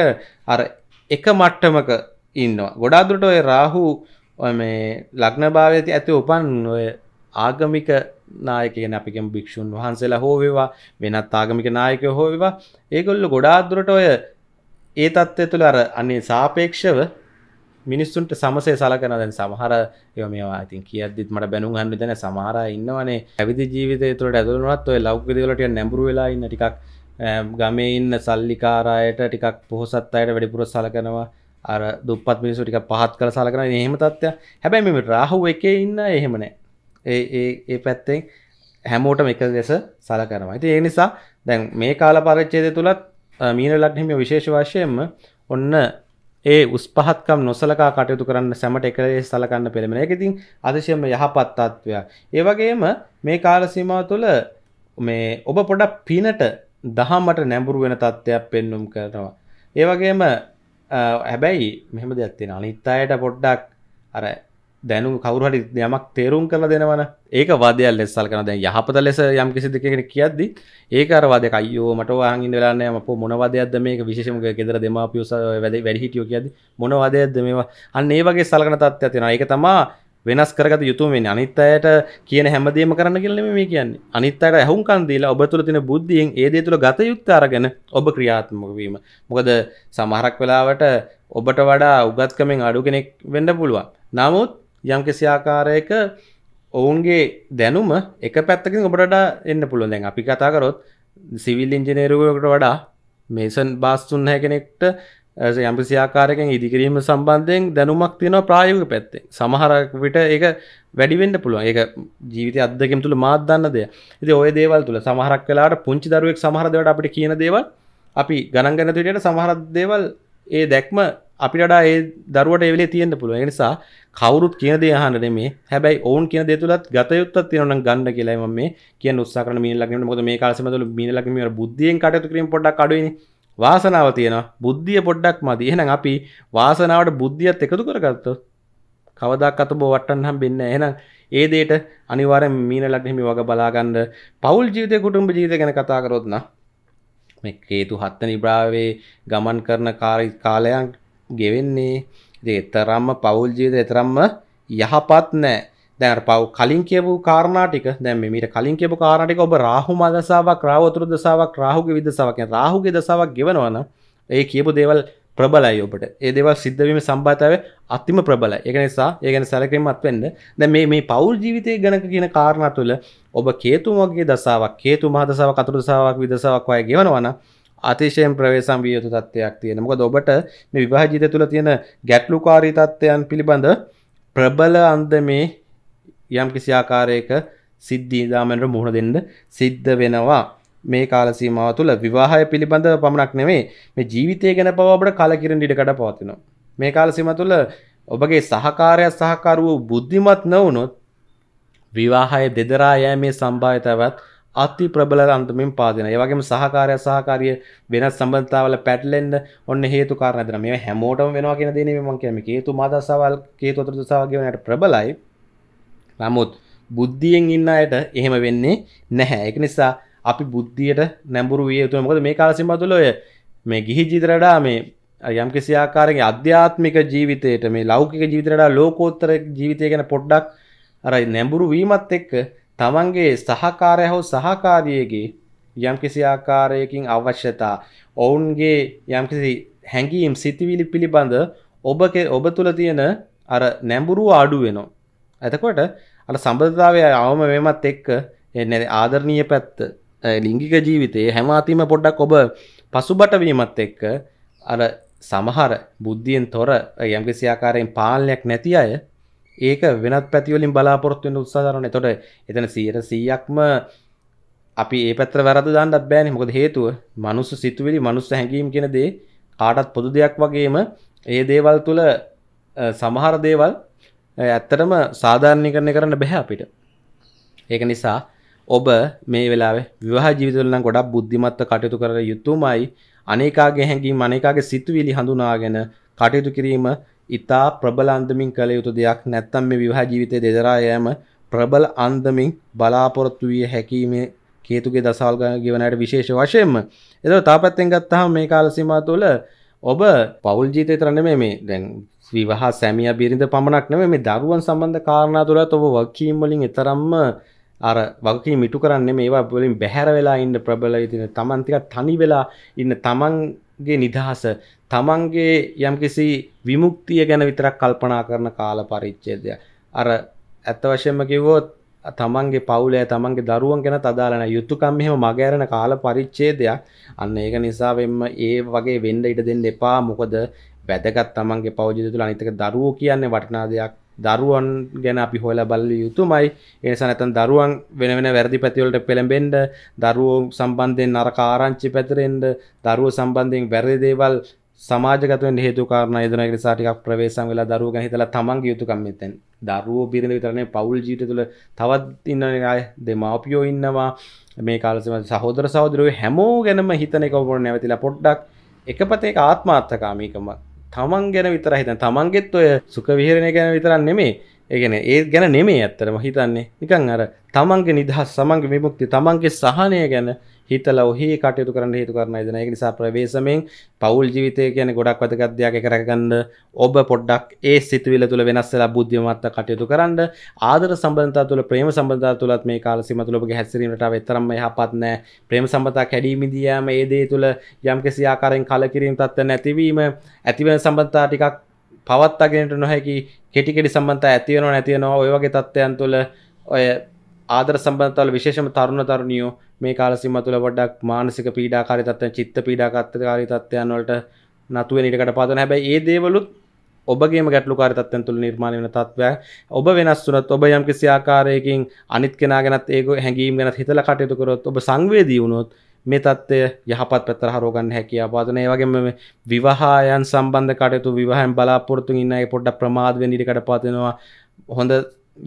අර එක මට්ටමක ඉන්නවා ගොඩාදුරට ඔය රාහු මේ ලග්නභාවය ඇති උපන් ඔය ආගමික නායකයන අපිකම භික්‍ෂූන් වහන්සේලා හෝවේවා වෙනත් ආගමික නායක හෝවවා ඒගොල්ල ගොඩාදුරට ඔය ඒ තත්ත්ය තුළ අර අන්නේ සාපේක්ෂව මිනිස්සුන්ට සමසේ සලකන දැන් සමහර යමවා ඉතින් කියදදිත් මට බැනු හන්න දැන සමහර ඉන්නවනේ ඇවිදි ජීවිතය තුළට ඇදරුණත් ඔය ලෞ්ගදලට නැඹරු වෙලා ඉන්න ටිකක් ගමේ ඉන්න සල්ලිකාරයට ටිකක් පොහොසත් අයට වැඩිපුර සලකනවා අර දුපත් මිනිසු ටික පහත් කළ සලකන එහෙම තත්ත්ය හැබැයි මෙම රාහු එක ඉන්න එහෙමනෑ ඒ පැත්තෙන් හැමෝට එක දෙස සල කරනවා ඇති ඒ නිසා දැන් මේ කාල පරච්චේද තුළත් මීන ලක්හිම විශේෂ වශයෙන්ම ඔන්න ඒ උස්පහත්කම් නොසලකා කටයුතු කරන්න සැමට එකලේ සලකන්න පෙළමෙන එකතින් අතිශයම යහපත්තාත්වයක් ඒවගේම මේ කාල සීමා තුළ මේ ඔබ පොඩක් පිනට දහමට නැඹුරු වෙන තත්ත්වයක් පෙන්නුම් කරනවා ඒවගේම හැබැයි මෙහම දෙයක්ත්තින අනිත් අයට පොඩ්ඩක් අර දැනු කවරුහරි යමක් තේරුම් කල දෙනවන ඒක වදය ලෙස්සල් කන දැ යහපත ලෙස යම් කිසි දෙකෙන කියද්දි ඒකරවාද කයෝ මට වාහගින් වෙලාන්න අප මොනවදයක්ද මේක විශෂමක ෙදර දෙම පියස වැද වැඩිහිටියෝ කියද මොනවදයක්ද මේවා අන්න ඒ වගේ සලකන තත්ත්ව තියෙන ඒක තමා වෙනස් කරගත යුතුමෙන් අනිත් අයට කියන හැමදේම කරන්න කියලම මේ කියන්න අනිත් අයට ඇහුම්කන් දීලා ඔබ තුළ තින බුද්ධියෙන් ඒදේ තුළ ගත යුත්ත අරගෙන ඔබ ක්‍රියාත්මකවීම මොකද සමහරක් වෙලාවට ඔබට වඩා උගත්කමෙන් අඩු කෙනෙක් වෙඩ පුළුවන් නමුත් යම් කෙසි ආකාරයක ඔවුන්ගේ දැනුම එක පැත්තකින් ඔබට එන්න පුළුවන් දැන් අපි කතා කරොත් සිවිල් ඉංජිනේරුවකට වඩා මේසන් බාස්තුන් හැ කෙනෙක්ට යම්පිසි ආකාරයෙන් ඉදිකිරීම සම්බන්ධයෙන් දැනුමක් තියෙනවා ප්‍රායෝගික පැත්තේ. සමහර විට ඒක වැඩි වෙන්න පුළුවන්. ඒක ජීවිතය අත්දැකීම් තුල මාත් දන්න දෙයක්. ඉතින් ওই දේවල් තුල සමහරක් වෙලාවට පුංචි දරුවෙක් සමහර දේවල් අපිට කියන දේවල් අපි ගණන් ගන්න විදියට සමහර දේවල් ඒ දැක්ම අපිට ඒ දරුවට එවලේ තියෙන්න්න පුළුව නිසා කවරුත් කියන දයහනට මේ හැබැයි ඔවුන් කියන දෙතුළත් ගතයුත්තත් තියන ගන්න කියලාම මේ කිය උත්සාක මිලක් මොද මේ කාසමතුල මිලක්ම බුද්ධියෙන් කටතු කිරීම පොඩක් කඩුවනි වාසනාව තියෙන බුද්ධිය පොඩ්ඩක් මදි එහෙනම් අපි වාසනාවට බුද්ධියත් එකතු කරගත්තු කවදක් අතබ වටන් හම් බෙන්න එහෙනම් ඒ දේට අනිවාර මීන ලක්නෙමි වග බලාගන්න පවුල් ජීවිතය කුටුම්ඹ ජීවිත ගැන කතා කරොත්න මේ කේතු හත්තනි බ්‍රාවේ ගමන් කරන කාරි කාලයන් ගෙවෙන්නේ එතරම්ම පවුල් ජීවිත එතරම්ම යහපත් නෑ දැන් පව් කලින් කියපු කාරණාටික දැම මට කලින් කියපු කාරණටික ඔබ රාහු මදසාාවක් රාවතුරු දසාාවක් රාහුගේ විදසාාවක් රාහුගේ දසාාවක් ගෙවනවන ඒ කියපු දේවල් ප්‍රබලයි ඔබට ඒ දෙවල් සිද්ධවීම සම්බාතාව අතිම ප්‍රබල එක නිසා ඒගැන සැලකීමත් වෙන්න දැ මේ මේ පවුල් ජීවිතය ගණක කියන කාරණා තුළ ඔබ කේතුමගේ දසාවක් කේතු මහදසාව කතුරුදසාවක් විදසාවක් අය ගෙවනවන අතිශයෙන් ප්‍රවේශම් විය යුතු තත්ත්වයක් තියෙන. මොකද ඔබට මේ විවාහ ජීවිතය තුළ තියෙන ගැටලුකාරී තත්ත්වයන් පිළිබඳ ප්‍රබල අන්දමේ යම් කිසි ආකාරයක සිද්ධි දාමනට මුහුණ දෙන්න සිද්ධ වෙනවා. මේ කාල සීමාව තුළ විවාහය පිළිබඳ පමණක් නෙවෙයි මේ ජීවිතය ගැන පවා අපට කලකිරෙන ඉඩකඩ පවතිනවා. මේ කාල සීමාව තුළ ඔබගේ සහකාරය සහකරුවෝ බුද්ධිමත් නොවුනොත් විවාහය දෙදරා යෑමේ සම්භාවිතාවත් අති ප්‍රබල අන්තමින් පාදෙන ඒ වගේම සහකාරය සහකාරිය වෙනස් සම්බන්ධතාවල පැටලෙන්න ඔන්න හේතු කාරණා දෙනවා මේ හැමෝටම වෙනවා කියන දේ නෙමෙයි මම කියන්නේ හේතු මාදසාවල් හේතු අතුරු දසාව කියනට ප්‍රබලයි නමුත් බුද්ධියෙන් ඉන්න අයට එහෙම වෙන්නේ නැහැ ඒක නිසා අපි බුද්ධියට නැඹුරු විය යුතුයි මොකද මේ කාල සීමාව තුළ ඔය මේ ගිහි ජීවිතයට වඩා මේ යම්කිසි ආකාරයකින් ආධ්‍යාත්මික ජීවිතයට මේ ලෞකික ජීවිතයට වඩා ලෝකෝත්තර ජීවිතය ගැන පොඩ්ඩක් අර නැඹුරු වීමත් එක්ක තමන්ගේ සහකාරය හෝ සහකාරියගේ යම්කිසි ආකාරයකින් අවශ්‍යතා ඔවුන්ගේ යම්කිසි හැඟීම් සිතිවිලි පිළිබඳ ඔබ ඔබ තුළ තියෙන අර නැඹුරු ආඩු වෙනවා. ඇතකොට අර සම්බධතාවය අවම මෙමත් එක්ක එ ආදරණීය පැත්ත ලිංගික ජීවිතයේ හැමතිම පොඩ්ඩක් ඔබ පසුබටවීමත් එක්ක අර සමහර බුද්ධියෙන් තොර යම්කිසි ආකාරයෙන් පාලනයක් නැති අය ඒක වෙනත් පැතිවලින් බලාපොරත්තුවෙන් උත්සාරන තොට එතන සීයට සීයක්ම අපි ඒ පැත්‍ර වැරද දාන්නත් බෑන මොකද හේතුව මනුස්ස සිතුවලි මනුස්ස හැඟීම් කෙනදේ කාටත් පොදු දෙයක් වගේම ඒ දේවල් තුළ සමහර දේවල් ඇත්තටම සාධාරණය කරණය කරන්න බැහැ අපිට ඒක නිසා ඔබ මේ වෙලාවේ විවාහ ජීවිතවලනම් ගොඩක් බුද්ධිමත්ව කටයුතු කර යුතුමයි අනේකාගේ හැඟීම් අනේකාගේ සිතුවිලි හඳුනාගෙන කටයුතු කිරීම ඉතා ප්‍රබල අන්දමින් කළ යුතු දෙයක් නැත්තම් මේ විවාහ ජීවිතය දෙදරා යෑම ප්‍රබල අන්දමින් බලාපොරොත්තු විය හැකීමේ හේතුගේ දසාල් ගෙවනයට විශේෂ වශයෙන්ම එතකොට තාපැත්තෙන් ගත්තාම මේ කාල සීමාව තුළ ඔබ පවුල් ජීවිතය තරන්නේ මේ මේ දැන් විවාහ සැමියා බිරිඳ පමණක් නෙමෙයි මේ දරුවන් සම්බන්ධ කාරණා තුලත් ඔබ වගකීම් වලින් තරම්ම අර වගකී මිටු කරන්නේ මේවා වලින් බැහැර වෙලා ඉන්න ප්‍රබල ඉතින් තමන් ටිකක් තනි වෙලා ඉන්න තමන් ගේ නිදහස තමන්ගේ යම්කිසි විමුක්තිය ගැන විතරක් කල්පනා කරන කාල පරිච්ඡේදය අර ඇත්ත වශයෙන්ම කිව්වොත් තමන්ගේ පවුලේ තමන්ගේ දරුවන් ගැන තදාලන යුතුයකම් මෙහෙම මගහැරෙන කාල පරිච්ඡේදයක් අන්න ඒක නිසා වෙන්න ඒ වගේ වෙන්න ඉඩ දෙන්න එපා මොකද වැදගත් තමන්ගේ පෞද්ගලික තුල අනිතක දරුවෝ කියන්නේ වටිනා දෙයක් දරුවන් ගැන අපි හොල බල්ල යුතුමයි ඒනිස නැතන් දරුවන් වෙන වෙන වැරදි පැතිවලට පෙළඹෙන්ඩ දරුවෝ සම්බන්ධයෙන් නරකාරංචි පැතරෙන්ට දරුව සම්බන්ධයෙන් වැරදි දේවල් සමාජකතුව හේතු කාරණ දන නිසාටිකක් ප්‍රවේශන් වෙලා දරුව හිතල තමන් යුතුකම් මෙතැන් දරුවෝ බිරිඳ විතරනේ පවුල් ජීවිත තුළ තවත් ඉන්න අය දෙමාපියෝ ඉන්නවා මේ කාලසම සහෝදර සහෝදරුව හැමෝ ගැනම හිතන කවුර නැවතිලා පොඩ්ඩක් එකපතේ ආත්මාර්ථකාමීකමක් තමන් ගැන විතර හිතන් තමන්ගෙත් ඔය සුක විහරණය ගැන විතරන් නෙමේ ඒගැන ඒ ගැන නෙමේ ඇත්තටම හිතන්නේ නිකං අර තමන්ගේ නිදහස් සමන්ගේ විමුක්ති තමන්ගේ සහනය ගැන හිතල ඔහි කටයුතු කරන්න හේතු කරන දෙන එක නිසා ප්‍රවේශමෙන් පවුල් ජීවිතය කියන ගොඩක් වදගත්දයක් කරගන්න ඔබ පොඩ්ඩක් ඒ සිතුවිල තුළ වෙනස්සලා බුද්ධිමත්ත කටයුතු කරන්න ආදර සම්බන්ධතා තුළ ප්‍රේම සම්බන්ධතා තුළත් මේ කාල සීම තුළ ඔබ හැසිරීමට විතරම යහපත් නෑ ප්‍රේම සම්බන්ධතා කැඩීමේදීම ඒ දේ තුළ යම්කිසි ආකාරයෙන් කලකිරීම තත්ත්ව නැතිවීම ඇතිවන සම්බන්ධතා ටිකක් පවත්තගෙනට නොහැකි කෙටිකෙටි සම්බන්ත ඇතිවනවා නැතියනවා ඔයවගේ තත්ත්වයන් තුළ ඔය ආදර සම්බන්තවල විශේෂම තරුණ තරුණියෝ මේ කාලසිම තුළ වඩක් මානසික පීඩාකාරි තත්ත්වයන් චිත්ත පීඩාකාරී තත්ත්වයන් වලට නතුවෙන ඉඩකට පාදන හැබැයි ඒ දේවලුත් ඔබගේ ගැටලුකාර තත්වයන් තුළ නිර්මාණය වන තත්ත්වය ඔබ වෙනස් වනත් ඔබ යම්කිසි ආකාරයකින් අනිත් කෙනගෙනත් ඒක හැඟීම් ගැත් හිතල කටයුතුකරොත් ඔබ සංවේදී වුණොත් මේ තත්ත්වය යහපත් පැතර හරෝගන්න හැකි අපාතන ඒවගේම විවාහායන් සම්බන්ධ කටයුතු විවාහන් බලාපොරත්තු ඉන්න පොඩ්ඩ ප්‍රමාදවෙන් ඉරිකට පාතිෙනවා හොඳ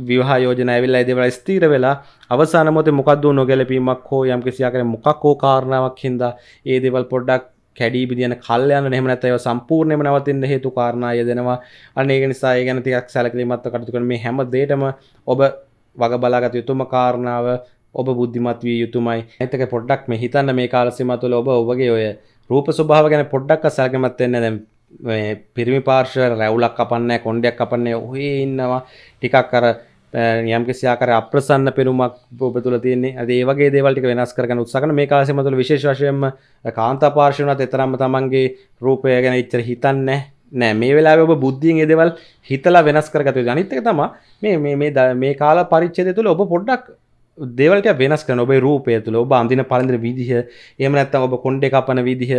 විවාහ යෝජන ඇවිල්ල ඇදවල ස්තීර වෙලා අවසාන මොත මොකක්ද නොගැලපීමක් හෝ යම් කිසියා කර මොකක් හෝ කාරණාවක් හින්ද ඒ දෙවල් පොඩ්ඩක් කැඩී බිදියන කල්යන නෙමනත් ඇව සම්පූර්ණයම නවතින්න හේතු කාරණය දෙනවා අනේග නිසා ගැන තියක් සැලකිලීමත්ව කටතුකන මේ හැම දේටම ඔබ වග බලාගත යුතුම කාරණාව ඔබ බුද්ධිමත් විය යුතුමයි ඇතක පොඩ්ඩක් මේ හිතන්න මේ කාලසිම තුළ ඔබ ඔබගේ ඔය රූප ස්වභාව ගැන පොඩ්ඩක් සැලකමත්වෙන්න දැම් පිරිමි පාර්ශ රැවුලක් කපන්න කොන්්ඩයක් කපන්නේ ඔහේ ඉන්නවා ටිකක් අර යම්කිසියාකර අප්‍රසන්න පෙනුමක් ඔබ තුළ තියන්නේ අදේ වගේ දේවල්ටික වෙනස් කරන උත්සකන මේ කාසමතුළ විශේෂවශයෙන්ම කාන්ත පාර්ශවනත් එතරම්ම තමන්ගේ රූපය ගැන ඉච්චර හිතන්න නෑ මේ වෙලා ඔබ බුද්ධියෙන් එදවල් හිතලා වෙනස් කරගතු ජනිතක තම මේ කාල පරිච්චය තුළ ඔබ පොඩ්ඩක් දෙවලට වෙනස් කන ඔබේ රූපය තුළ ඔබ අඳන පලඳර විදිහ එම නැත්තම් ඔබ කොන්්ඩ කපන විදිහ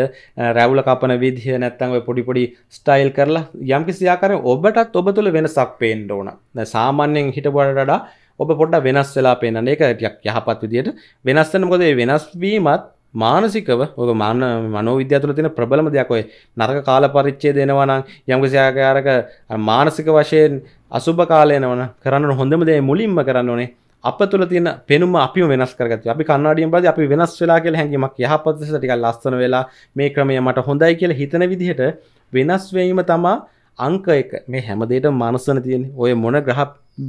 රැවුල කපන විදිහ නැත්තං පොඩිපොඩි ස්ටයිල් කරලා යම්කිසියාකර ඔබටත් ඔබ තුළ වෙනසක් පේෙන් ඕන සාමාන්‍යයෙන් හිටබඩඩා ඔබ පොඩ්ඩ වෙනස් වෙලා පේන එක ටයක් යහපත් විදියට වෙනස්සන මොදේ වෙනස්වීමත් මානසිකව ඔක මාන මනෝවිද්‍ය තුළ තියෙන ප්‍රබලම දෙයක් ඔය නරක කාල පරිච්ඡේ දෙනවා නම් යම්කිසි ආකාරයක මානසික වශයෙන් අසුබ කාලය යනවන කරන්න හොඳම දේ මුලින්ම කරන්න ඕනේ අප තුළ තියන පෙනුම අපි වෙනස් කරගත අපි කන්නාඩියම් බද අපි වෙනස් වෙලා කියල හැඟීමක් යහපත්ස ටික ලස්සන වෙලා මේ ක්‍රමය මට හොඳයි කියල හිතන විදිහට වෙනස් වීම තමා අංක එක මේ හැමදේට මනස්සන තියෙන ඔය මොන ග්‍රහ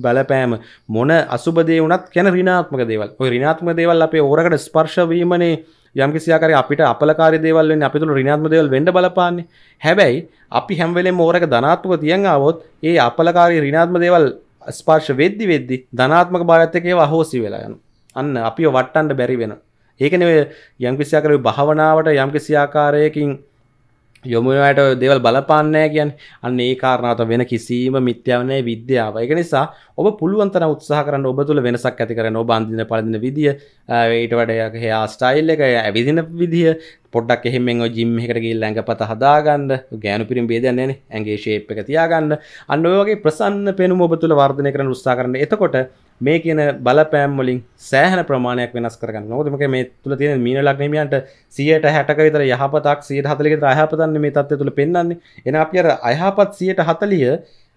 බලපෑම මොන අසුබදේ වනත් කැන රිනාත්මක දේවල් ඔය රිනාත්ම දේවල් අපේ ඕරකට ස්පර්ශවීමනේ යම් කිසියාකර අපිට අපලකාර දේවල් වෙන අපිතුළ රිනාත්ම දේවල් වෙන්ඩ බලපාන්නේ හැබැයි අපි හැම්වෙලේ මෝරක ධනාත්මක තියන් ආවොත් ඒ අපලකාරී රිනාත්ම දේවල් ස්පර්ශ වෙද්දි වෙද්දි ධනාත්මක භාගත්තකේ අහෝසි වෙලා යන අන්න අපි වට්ටන්ට බැරි වෙන ඒකන යම්කිසියාකර භාවනාවට යම්කිසියාකාරයකින් යොමුට දෙවල් බලපන්නෑ කියන් අන්න ඒ කාරණාව වෙන කිසිීම මිත්‍යාවනය විද්‍යාව එක නිසා ඔබ පුළුවන්තන උත්සාහ කරන්න ඔබ තුළ වෙනසක් ඇති කරන ඔබන්දින පලදින විදිිය ඊට වඩයක් හයා ස්ටයිල් එක ඇවිදින විදිහ පොඩක් එහෙම ජිම් එකට ගිල් ඇඟ පත හදාගන්න ගෑනු පිරිම් බේදයන්නේ ඇගේ ශේප් එක තියාගන්න අන්න ඔයගේ ප්‍රසන්න පෙනුම ඔබ තුළ වර්ධනය කරන උත්සා කරන්න එතකොට මේ කියන බලපෑම් වලින් සෑහන ප්‍රමාණයක් වෙනස් කරගන්න නොදමක මේ තුළ තියෙන මීන ලක්නමියන්ට සියට හැටක විතර යහපතක් සියට හතලික අයහපතන්න මේ තත්ව තුළ පෙන්න්නේ එන අප අර අයහපත් සියට හතලිය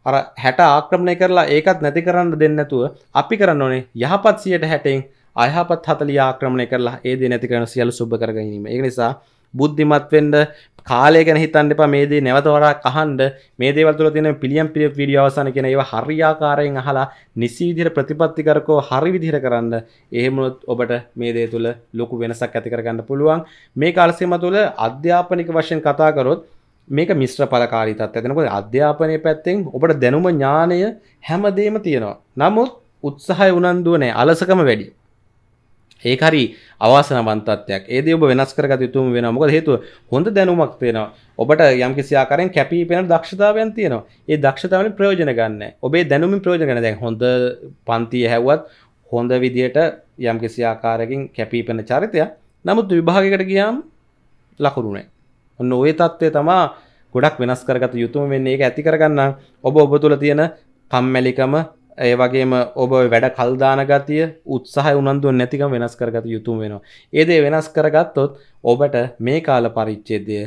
අර හැට ආක්‍රමණය කරලා ඒකත් නැති කරන්න දෙන්නතුව අපි කරන්න ඕනේ යහපත් සියට හැටෙන් අයහපත් හතලිය ආක්‍රමණය කරලා ඒ දේ නැති කරන සියලු සුබ කර ගැනීම. ඒ නිසා බුද්ධිමත්වෙන්ඩ කාලය ගැන හිතන්න එපා මේදේ නැවතවරා කහන්ඩ මේ දේවතුල තින පිළියම් පිිය විඩියවසන කියෙන ඒව හරියාකාරයෙන් අහලා නිසීදිර ප්‍රතිපත්තිකරකෝ හරි විදිහර කරන්න එහෙමුණොත් ඔබට මේ දේ තුළ ලොකු වෙනසක් ඇතිකරගන්න පුළුවන් මේ කාලසෙම තුළ අධ්‍යාපනික වශයෙන් කතාකරොත් මේක මිශ්‍ර පලකාරිතත් ඇතනකොට අධ්‍යාපනය පැත්තෙන් ඔබට දැනුම ඥානය හැමදේම තියෙනවා නමුත් උත්සාහය උනන්දුවනෑ අලසකම වැඩි ඒ හරි අවාසනවන්තත්වයක් ඒද ඔබ වෙනස් කරගත යුතුම වෙන මොකද හේතුව හොඳ දැනුමක් තියෙනවා ඔබට යම් කිසිආකාරයෙන් කැපී පෙනෙන දක්ෂතාවයන් තියෙනවා ඒ දක්ෂතාවලින් ප්‍රයෝජන ගන්න ඔබේ දැනුමින් ප්‍රයෝජන ගන්න දැන් හොඳ පන්තිය හැවුවත් හොඳ විදියට යම් කිසිආකාරකින් කැපී පෙනෙන චරිතයක් නමුත් විභාගයකට ගියාම ලකුණු නැහැ ඔන්න ওই தත්ත්වය තමා ගොඩක් වෙනස් කරගත යුතුම වෙන්නේ ඒක ඇති කරගන්න ඔබ ඔබ තුල තියෙන කම්මැලිකම ඒවගේම ඔබ වැඩ කල්දාන ගතිය උත්සාහ උනන්දුව නැතිකම වෙනස් කරගත යුතුම වෙනවා. ඒදේ වෙනස් කරගත්තොත් ඔබට මේ කාල පරිච්චේදය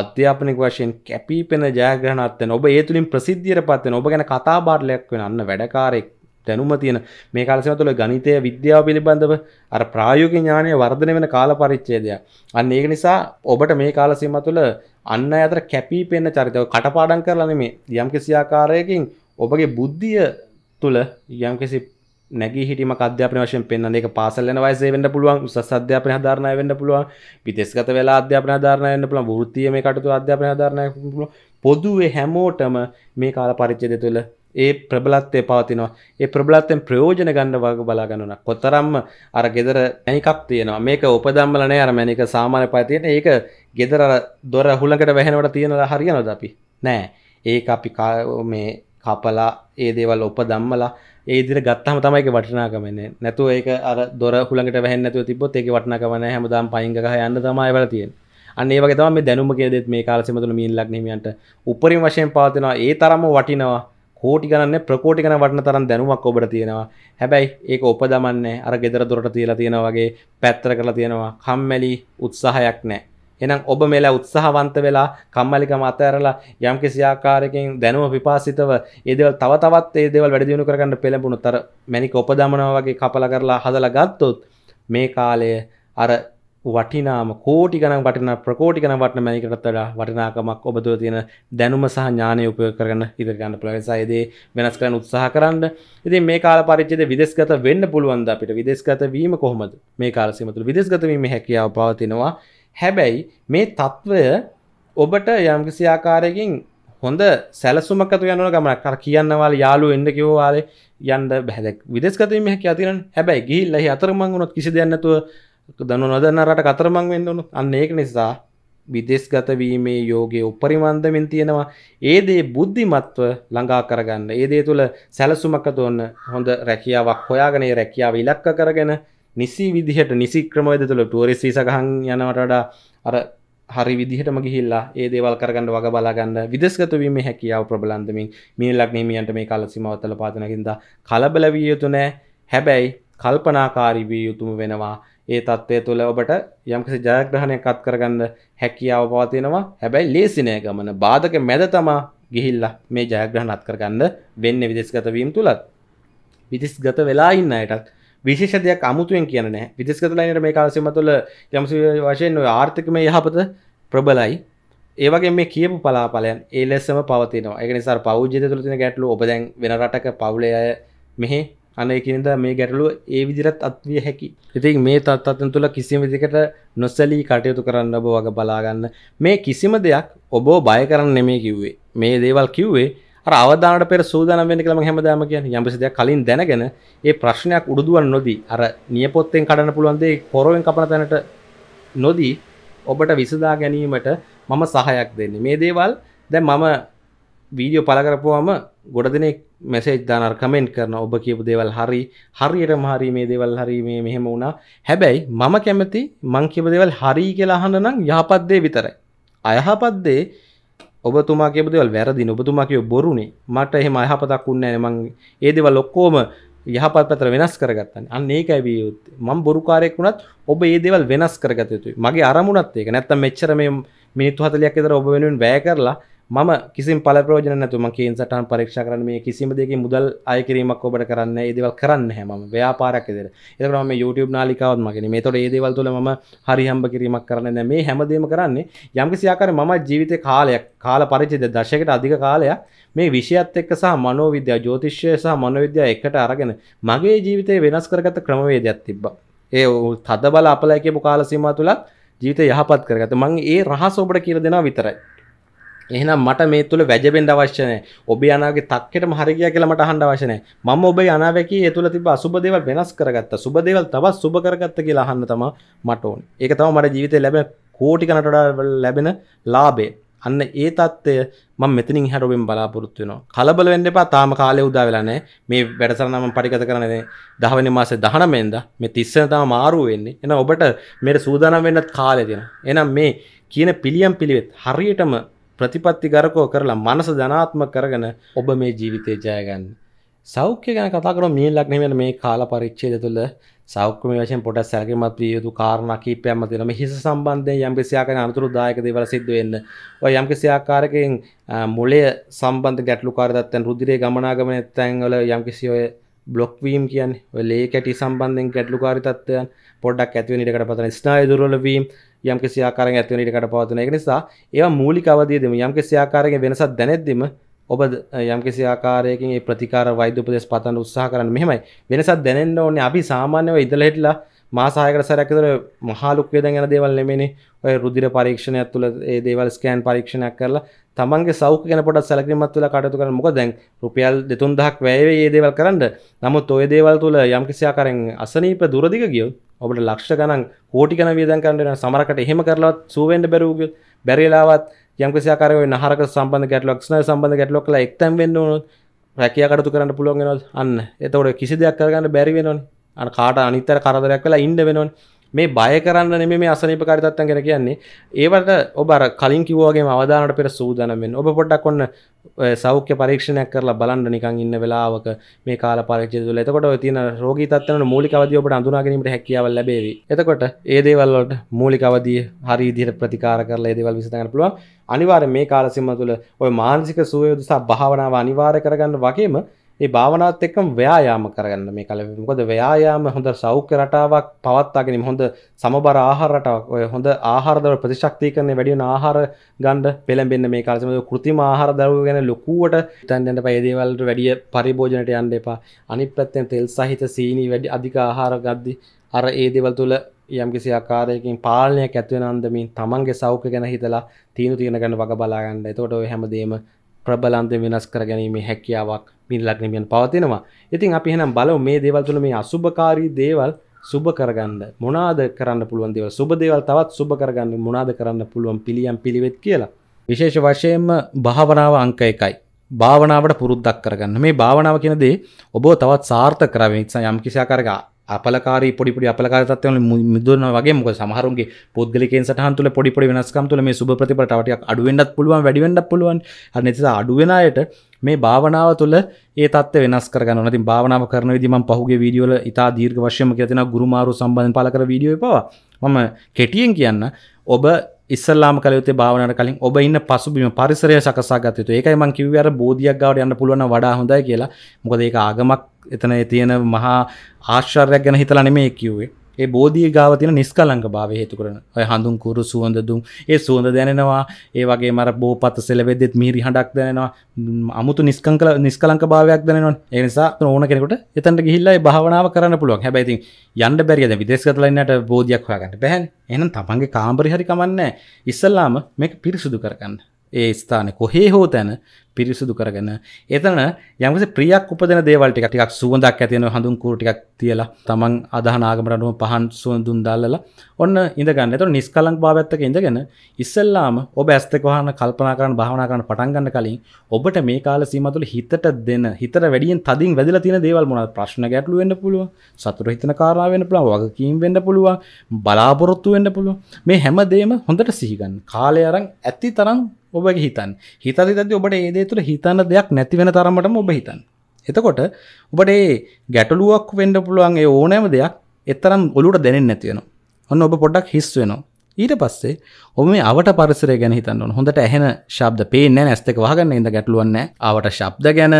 අධ්‍යාපනික වශයෙන් කැපීපෙන ජයග්‍රහණත්තෙන් ඔබ ඒතුළින් ප්‍රසිද්ධියර පත්වෙන ඔබ ගැන කතාබාටලයක් වෙන අන්න වැඩකාරෙක් දැනුම තියෙන මේ කාලසම තුළ ගනිතය විද්‍යාව පිළිබඳව අර ප්‍රායෝග ඥානය වර්ධන වෙන කාල පරිච්චේදයක් අන්න ඒක නිසා ඔබට මේ කාලසීම තුළ අන්න අතර කැපී පෙන්න්න චරිතව කටපාඩන් කරලන මේ යම් කිසියාකාරයකින් ඔබගේ බුද්ධිය තුළ යම්කිසි නැගී හිටීම අධ්‍යාපන වශයෙන් පෙන්වන එක පාසල්ලන වයසේ වෙන්න පුළුවන් උසස් අධ්‍යාපන හදාරණය වෙන්න පුළුවන් විදේශගත වෙලා අධ්‍යාපන හදාරණය වෙන්න පුළුවන් වෘත්තීය මේ කටයුතු අධ්‍යාපන හදාරණය පුළුවන් පොදුවේ හැමෝටම මේ කාල පරිච්ඡේදය තුළ ඒ ප්‍රබලත්වය පවතිනවා ඒ ප්‍රබලත්වයෙන් ප්‍රයෝජන ගන්න වග බලා ගන්නන කොතරම්ම අර ගෙදර මැනිකක් තියෙනවා මේක උපදම්මල නෑ අර මැනික සාමාන්‍ය පය තියෙන ඒක ගෙදර දොර හුලකට වැහෙනවට තියෙනවා හරියනවද අපි නෑ ඒක අපි මේ කපලා ඒ දේවල් ඔප දම්මලා ඒදිර ගත්තහම තමයික වටනාකමන්නේ නැතු ඒක අර දොර හුළඟට වැහන්නතු තිබොත් ඒක වටනාකමන හැමදාම් පයිංගහ යන්න තමයි වලතියෙන් අන්නේ වගේ තම දැනුම කෙදෙත් මේ කාලසිමතුන මීල්ලක් නමියන්ට උපරිම වශයෙන් පාතිනවා ඒ තරම වටිනවා කෝටි ගන්න ප්‍රකෝටි කන වටන තරම් දැනුමක් ඔබට තියෙනවා හැබැයි ඒක උපදමන්නේ අර ගෙදර දොරට තියලා තියෙන වගේ පැත්තර කරලා තියෙනවා කම්මැලි උත්සාහයක් නෑ එනම් ඔබ මෙලා උත්සාහවන්ත වෙලා කම්මැලිකම අතහැරලා යම් කිසි ආකාරයකින් දැනුම විපාසිතව ඒ දේවල් තව තවත් ඒ දේවල් වැඩි දියුණු කරගන්න පෙළඹුණොත් අර මැනික උපදමනවා වගේ කපලා කරලා හදලා ගත්තොත් මේ කාලය අර වටිනාම කෝටි ගණන් වටින ප්‍රකෝටි ගණන් වටින මැනිකටත් වඩා වටිනාකමක් ඔබ තුළ තියෙන දැනුම සහ ඥානය උපයෝග කරගෙන ඉදිරියට යන්න පුළුවන්. ඒ දේ වෙනස් කරන්න උත්සාහ කරන්න. ඉතින් මේ කාල පරිච්ඡේදයේ විදේශගත වෙන්න පුළුවන්ද අපිට? විදේශගත වීම කොහොමද? මේ කාල සීම තුළ විදේශගත වීමේ හැකියාව පවතිනවා. හැබැයි මේ තත්ත්වය ඔබට යම්කිසි ආකාරයකින් හොඳ සැලසුමකතු යන ගමන කර කියන්නවල් යාලු එන්න කිවවාල යන්න බැදක් විදස්කතීම හැකි අතිරන හැබැයි ගිල් ලහි අතරමං වුණොත් කිසි දෙයන්නතුව දනු නොදන්නරට කතරමං වෙන්නනු අන්න ඒක නිසා විදෙස්ගතවීමේ යෝගය උපරිමන්දමින් තියෙනවා ඒදේ බුද්ධිමත්ව ළඟා කරගන්න ඒදේ තුළ සැලසුමක තොන්න හොඳ රැකියාවක් හොයාගනේ රැකියාව ඉලක්ක කරගෙන නිසි විදිහට නිසි ක්‍රමවද තුළ ටූරිස් සකහන් යනවටඩා අර හරි විදිහටම ගිහිල්ලා ඒ දේවල් කරගන්න වග බලාගන්න විදස්ගතවීම හැකියාව ප්‍රබලන්දමින් මේ ලක්නීමියන්ට මේ කාලසිමවත්තල පාතනකින්ද කලබල විය යුතු නෑ හැබැයි කල්පනාකාරී විය යුතුම වෙනවා ඒ තත්ත්වය තුළ ඔබට යම්කිසි ජයග්‍රහණයක් අත් කරගන්න හැකියාව පවතිනවා හැබැයි ලේසිනය ගමන බාධක මැද තමා ගිහිල්ල මේ ජයග්‍රහණත් කරගන්න වෙන්න විදෙස්ගතවීම් තුළත් විදිස්ගත වෙලා ඉන්න අයටත් විශේෂදයක් අමුතුවෙන් කියන නෑ විදෙස්ගතලයිනට මේ කාසිම තුළ යමසි වශයෙන් ඔය ආර්ථිකම යහපත ප්‍රබලයි ඒවගේ මේ කියපු පලාපලයන් ඒ ලෙස්සම පවතිනවා එක නිසා පෞද්ජත තුළ තින ගැටලු ඔබදැන් වෙන රටක පවුලය මෙහෙ අනයකිනද මේ ගැටලුව ඒ විදිරත් අත්විය හැකි ඉතින් මේ තත්ත්න් තුළ කිසිම විදිකට නොස්සලී කටයුතු කරන්න ඔබ වග බලාගන්න මේ කිසිම දෙයක් ඔබෝ බය කරන්න නෙමේ කිව්වේ මේ දේවල් කිව්වේ අවධානට පෙර සූදානම් වෙන්න කියලා මම හැමදාම කියන්නේ යම්කිසි දෙයක් කලින් දැනගෙන ඒ ප්‍රශ්නයක් උඩුදුවන් නොදී අර නියපොත්තෙන් කඩන්න පුළුවන් දේ පොරවෙන් කපන තැනට නොදී ඔබට විසඳා ගැනීමට මම සහයක් දෙන්නේ මේ දේවල් දැන් මම වීඩියෝ පළ කරපුවාම ගොඩ දෙනෙක් මැසේජ් දානවා කමෙන්ට් කරනවා ඔබ කියපු දේවල් හරි හරියටම හරි මේ දේවල් හරි මේ මෙහෙම වුණා හැබැයි මම කැමති මං කියපු දේවල් හරි කියලා අහන්න නම් යහපත් දේ විතරයි අයහපත් දේ ඔබතුමා කියපු දේවල් වැරදින ඔබතුමා කියව බොරුනේ මට එහෙම අයහපතක් උන්නේ නැහැ මං ඒ දේවල් ඔක්කොම යහපත් පැතර වෙනස් කරගත්තානේ අන්න ඒකයි විය යුත්තේ මම බොරුකාරයෙක් වුණත් ඔබ ඒ දේවල් වෙනස් කරගත යුතුයි මගේ අරමුණත් ඒක නැත්තම් මෙච්චර මේ මිනිත්තු 40ක් විතර ඔබ වෙනුවෙන් වැය කරලා මම කිසි පලපරෝජන නැතුම කියින් සටන් පරීක්ෂ කරන මේ කිසිම දෙක මුදල් අයකිරීමක් ඔබට කරන්න ඒදවල් කරන්න හැම ව්‍යාපාරක් දෙර එතරම YouTube නාලිකාවත් මගෙන මේ තොට ඒදවල් තුළ ම හරිහම්බ කිරීමක් කරන්න මේ හැමදීම කරන්නේ යම්කිසියාකර මම ජීවිත කාලයක් කාල පරිචිද දශකට අධික කාලයක් මේ විෂයත් එක්ක සහ මනෝවිද්‍යා ජෝතිශ්‍යය සහ මනොවිද්‍යා එකට අරගෙන මගේ ජීවිතය වෙනස් කරගත ක්‍රමවේදයක් තිබ්බ ඒ තද බල අපලැකපු කාලසීම තුළත් ජීවිත යහපත් කරගත මං ඒ රහස ඔබට කියල දෙෙන විතරයි එහෙනම් මට මේ තුළ වැජබෙන් අවශ්‍යනය ඔබ අනාගේ තක්කෙට හරිගිය කියලමට හන්ඩ වශනය ම ඔබ අනාවැකි තුළ තිබ සුබදේව වෙනස් කරගත්ත සුබදේවල් තවත් සුභකරගත්ත කියලා හන්න තම මටඕන් ඒක තම මට ජීවිතය ලැබ කෝටි කනටඩ ලැබෙන ලාබේ අන්න ඒ තත්ත්වය ම මෙතනි හැරුවෙන් බලාපොරත්තු වෙන කලබල වෙන්න එපා තාම කාලය උදා වෙලානෑ මේ වැඩසරනම පරිගත කරනේ දහවනි මාසේ දහනමෙන්ද මේ තිස්සන තම මාරු වෙන්නේ එන ඔබට මෙට සූදානම් වෙන්නත් කාලය දෙෙන එනම් මේ කියන පිළියම් පිළිවෙත් හරියටම ප්‍රතිපත්ති කරකෝ කරලා මනස ධනාත්ම කරගෙන ඔබ මේ ජීවිතය ජයගන්න. සෞඛ්‍ය ගැන කතා කරන මේ ලක්නේ වෙන මේ කාල පරිච්ඡේදය තුළ සෞඛ්‍යමය වශයෙන් පොඩක් සැලකිලිමත් විය යුතු කාරණා කිහිපයක්ම තියෙනවා. මේ හිස සම්බන්ධයෙන් යම්කිසි ආකාරයක අනුතරදායක දේවල් සිද්ධ වෙන්න. ඔය යම්කිසි ආකාරයකින් මොළය සම්බන්ධ ගැටලුකාරී තත්ත්වයන් රුධිරයේ ගමනාගමනයේ තැන් වල යම්කිසි ඔය බ්ලොක්වීම් කියන්නේ ඔය ලේ කැටි සම්බන්ධයෙන් ගැටලුකාරී තත්ත්වයන් පොඩක් ඇතිව නිරකට පතන ස්නාය දුර්වල වීම යම් කිසි ආකාරයෙන් ඇතිව නිරකට පවතින ඒක නිසා ඒවා මූලික අවධියේදීම යම් කිසි ආකාරයකින් වෙනසක් දැනෙද්දීම ඔබ යම් කිසි ආකාරයකින් ඒ ප්‍රතිකාර වෛද්‍ය උපදෙස් පතන්න උත්සාහ කරන්න මෙහෙමයි වෙනසක් දැනෙන්න ඕනේ අපි සාමාන්‍යව ඉඳලා හිටලා මාස 6කට සැරයක් විතර මහලුක් වේදන් යන දේවල් නෙමෙයිනේ ඔය රුධිර පරීක්ෂණයක් තුළ ඒ දේවල් ස්කෑන් පරීක්ෂණයක් කරලා තමන්ගේ සෞඛ්‍ය ගැන පොඩක් සැලකිලිමත් වෙලා කටයුතු කරන්න. මොකද දැන් රුපියල් 2000ක් වැය වෙයි මේ දේවල් කරන්න. නමුත් ওই දේවල් තුල යම්කිසි ආකාරයෙන් අසනීප දුරදිග ගියොත් ඔබට ලක්ෂ ගණන් කෝටි ගණන් වියදම් කරන්න සමරකට එහෙම කරලවත් සුවෙන්ඩ බැරුවග බැරිලාවත් යම්කසිකාරය නහරක සම්බන්ධ ගැටලොක් ස්න සම්බන්ධ ගැටලොක් එක්තැම් වෙන්න රැකිය කටතු කරන්න පුළුවන්ගෙනව අන්න එතවට කිසි දෙයක් කරගන්න බැරිවෙනොන් අන කාට අනිතර කරදරයක් වෙලා ඉන්ඩ වෙනොන් මේ බය කරන්න නෙම මේ අසනීප කාරිතත්තන් කර කියන්නේ ඒවට ඔබර කලින් කිවෝගේ අවධානට පෙර සූදනමෙන් ඔබ පොඩ්ඩක් ඔන්න සෞඛ්‍ය පරීක්ෂණයක් කරලා බලන්න නිකන් ඉන්න වෙලාවක මේ කාල පරීක්ෂය තුළ එතකොට ඔය තියෙන රෝගී තත්ත්වන මූලික අවධිය ඔබට අඳුනා ගැනීමට හැකියාව ලැබේවි. එතකොට ඒ දේවල් වලට මූලික අවධිය හරිය විදිහට ප්‍රතිකාර කරලා ඒ දේවල් විසඳ ගන්න පුළුවන්. අනිවාර්යෙන් මේ කාල සීමාව තුළ ඔය මානසික සුවය උදෙසා භාවනාව අනිවාර්ය කරගන්න වගේම ඒ භාවනාවත් එක්කම ව්‍යායාම කරගන්න මේ කල මොකද ව්‍යායාම හොඳ සෞඛ්‍ය රටාවක් පවත්වාගෙන හොඳ සමබර ආහාර රටාවක් ඔය හොඳ ආහාර දර ප්‍රතිශක්තිකරණය වැඩි වෙන ආහාර ගන්න පෙළඹෙන්න මේ කාලේ සමහර කෘතිම ආහාර දරුව ගැන ලොකුවට හිතන්න යන්න එපා ඒ දේවල් වලට වැඩි පරිභෝජනයට යන්න එපා අනිත් පැත්තෙන් තෙල් සහිත සීනි වැඩි අධික ආහාර ගද්දි අර ඒ දේවල් තුල යම්කිසි ආකාරයකින් පාලනයක් ඇත්වෙන අන්දමින් තමන්ගේ සෞඛ්‍ය ගැන හිතලා තීනු තියෙන ගැන වග බලාගන්න එතකොට ඔය හැමදේම ප්‍රබලන්ද වෙනස් කරගැනීමේ හැකියාවක් මින් ලග්නමියන් පවතිනවා ඉතින් අපි එහෙනම් බලමු මේ දේවල් තුළ මේ අසුභකාරී දේවල් සුබ කරගන්න මොනාද කරන්න පුළුවන් දේවල් සුබ දේවල් තවත් සුබ කරගන්න මොනාද කරන්න පුළුවන් පිළියම් පිළිවෙත් කියලා විශේෂ වශයෙන්ම භාවනාව අංක එකයි භාවනාවට පුරුද්දක් කරගන්න මේ භාවනාව කියන දේ ඔබව තවත් සාර්ථක කරවෙන නිසා යම් කිසි ආකාරයක අපලකාරී පොඩිපොඩි අපලකාර තත්ත්වවල මිදුණා වගේ මොකද සමහරුන්ගේ පොද්ගලිකෙන් සටහන් තුළ පොඩි පොඩි වෙනස්කම් තුළ මේ සුබ ප්‍රතිඵල තව ටිකක් අඩු වෙන්නත් පුළුවන් වැඩි වෙන්නත් පුළුවන් අර නැතිස අඩු වෙන අයට මේ භාවනාව තුළ ඒ තත්ත්ව වෙනස් කරගන්න ඕන. ඉතින් භාවනාව කරන විදිහ මම පහුගිය වීඩියෝ වල ඉතා දීර්ඝ වශයෙන්ම කියලා තියෙනවා ගුරුමාරු සම්බන්ධයෙන් පළ කර වීඩියෝ එපවා මම කෙටියෙන් කියන්න ඔබ ඉස්සල්ලාම කලයුත්තේ භාවනාවට කලින් ඔබ ඉන්න පසුබිම පරිසරය සකසා ගත යුතුයි. ඒකයි මම කිව්වේ අර බෝධියක් ගාවට යන්න පුළුවන් නම් වඩා හොඳයි කියලා. මොකද ඒක ආගමක් එතන තියෙන මහා ආශ්චර්යක් ගැන හිතලා නෙමේ කිව්වේ ඒ බෝධිය ගාව තියෙන නිස්කලංක භාවය හේතු කරන ඔය හඳුන් කුරු සුවඳ දුම් ඒ සුවඳ දැනෙනවා ඒ වගේ මර බෝපත සෙලවෙද්දෙත් මිහිරි හඬක් දැනෙනවා අමුතු නිස්කංකල නිස්කලංක භාවයක් දැනෙනවා ඒ නිසා ඕන කෙනෙකුට එතනට ගිහිල්ලා ඒ භාවනාව කරන්න පුළුවන් හැබැයි ඉතින් යන්න බැරියද විදේශගතලා ඉන්නට බෝධියක් හොයාගන්න බැහැනේ එහෙනම් තමන්ගේ කාමරේ හරි කමන්නේ ඉස්සල්ලාම මේක පිරිසුදු කරගන්න ඒ ස්ථාන කොහේ හෝ තැන පිරිසිදු කරගෙන එතන යමස ප්‍රියක් උපදන දේවල්ට ටිකක් සුවඳක් ඇතියන හඳුන් කූටිකක් තියලා තමන් අදහනාගමටනුව පහන් සුවඳුන් දල්ලලා ඔන්න ඉඳගන්න එතන නිස්කලං භාවත්තක ඉඳගෙන ඉස්සල්ලාම ඔබ ඇස්තක වහන කල්පනා කරන භාවනා කරන පටන් ගන්න කලින් ඔබට මේ කාල සීම තුළ හිතට දෙන හිතට වැඩියෙන් තදින් වැදලා තියෙන දේවල් මොනවද ප්‍රශ්න ගැටලු වෙන්න පුළුවන් සතුට හිතන කාරණා වෙන්න පුළුවන් වගකීම් වෙන්න පුළුවන් බලාපොරොත්තු වෙන්න පුළුවන් මේ හැම දෙයක්ම හොඳට සිහි ගන්න කාලය අරන් ඇති තරම් ඔබ හිතන් හිත හිතද ඔබට ඒදේ තුළ හිතන්න දෙයක් නැති වෙන තරමටම ඔබ හිතන් එතකොට ඔබට ඒ ගැටලුවක් වෙන්ඩ පුළුවන්ගේ ඕනෑම දෙයක් එතරම් ඔලුට දැනෙන් නැතියෙන ඔන්න ඔබ පොඩක් හිස් වෙනවා ඊට පස්සේ ඔබ මේ අවට පරිසරය ගැන හිතන්න හොඳට ඇහෙන ශබ්ද පේන්නේ ඇස්තක වහගන්න ඉඳ ගැටලුවන්න අවට ශබ්ද ගැන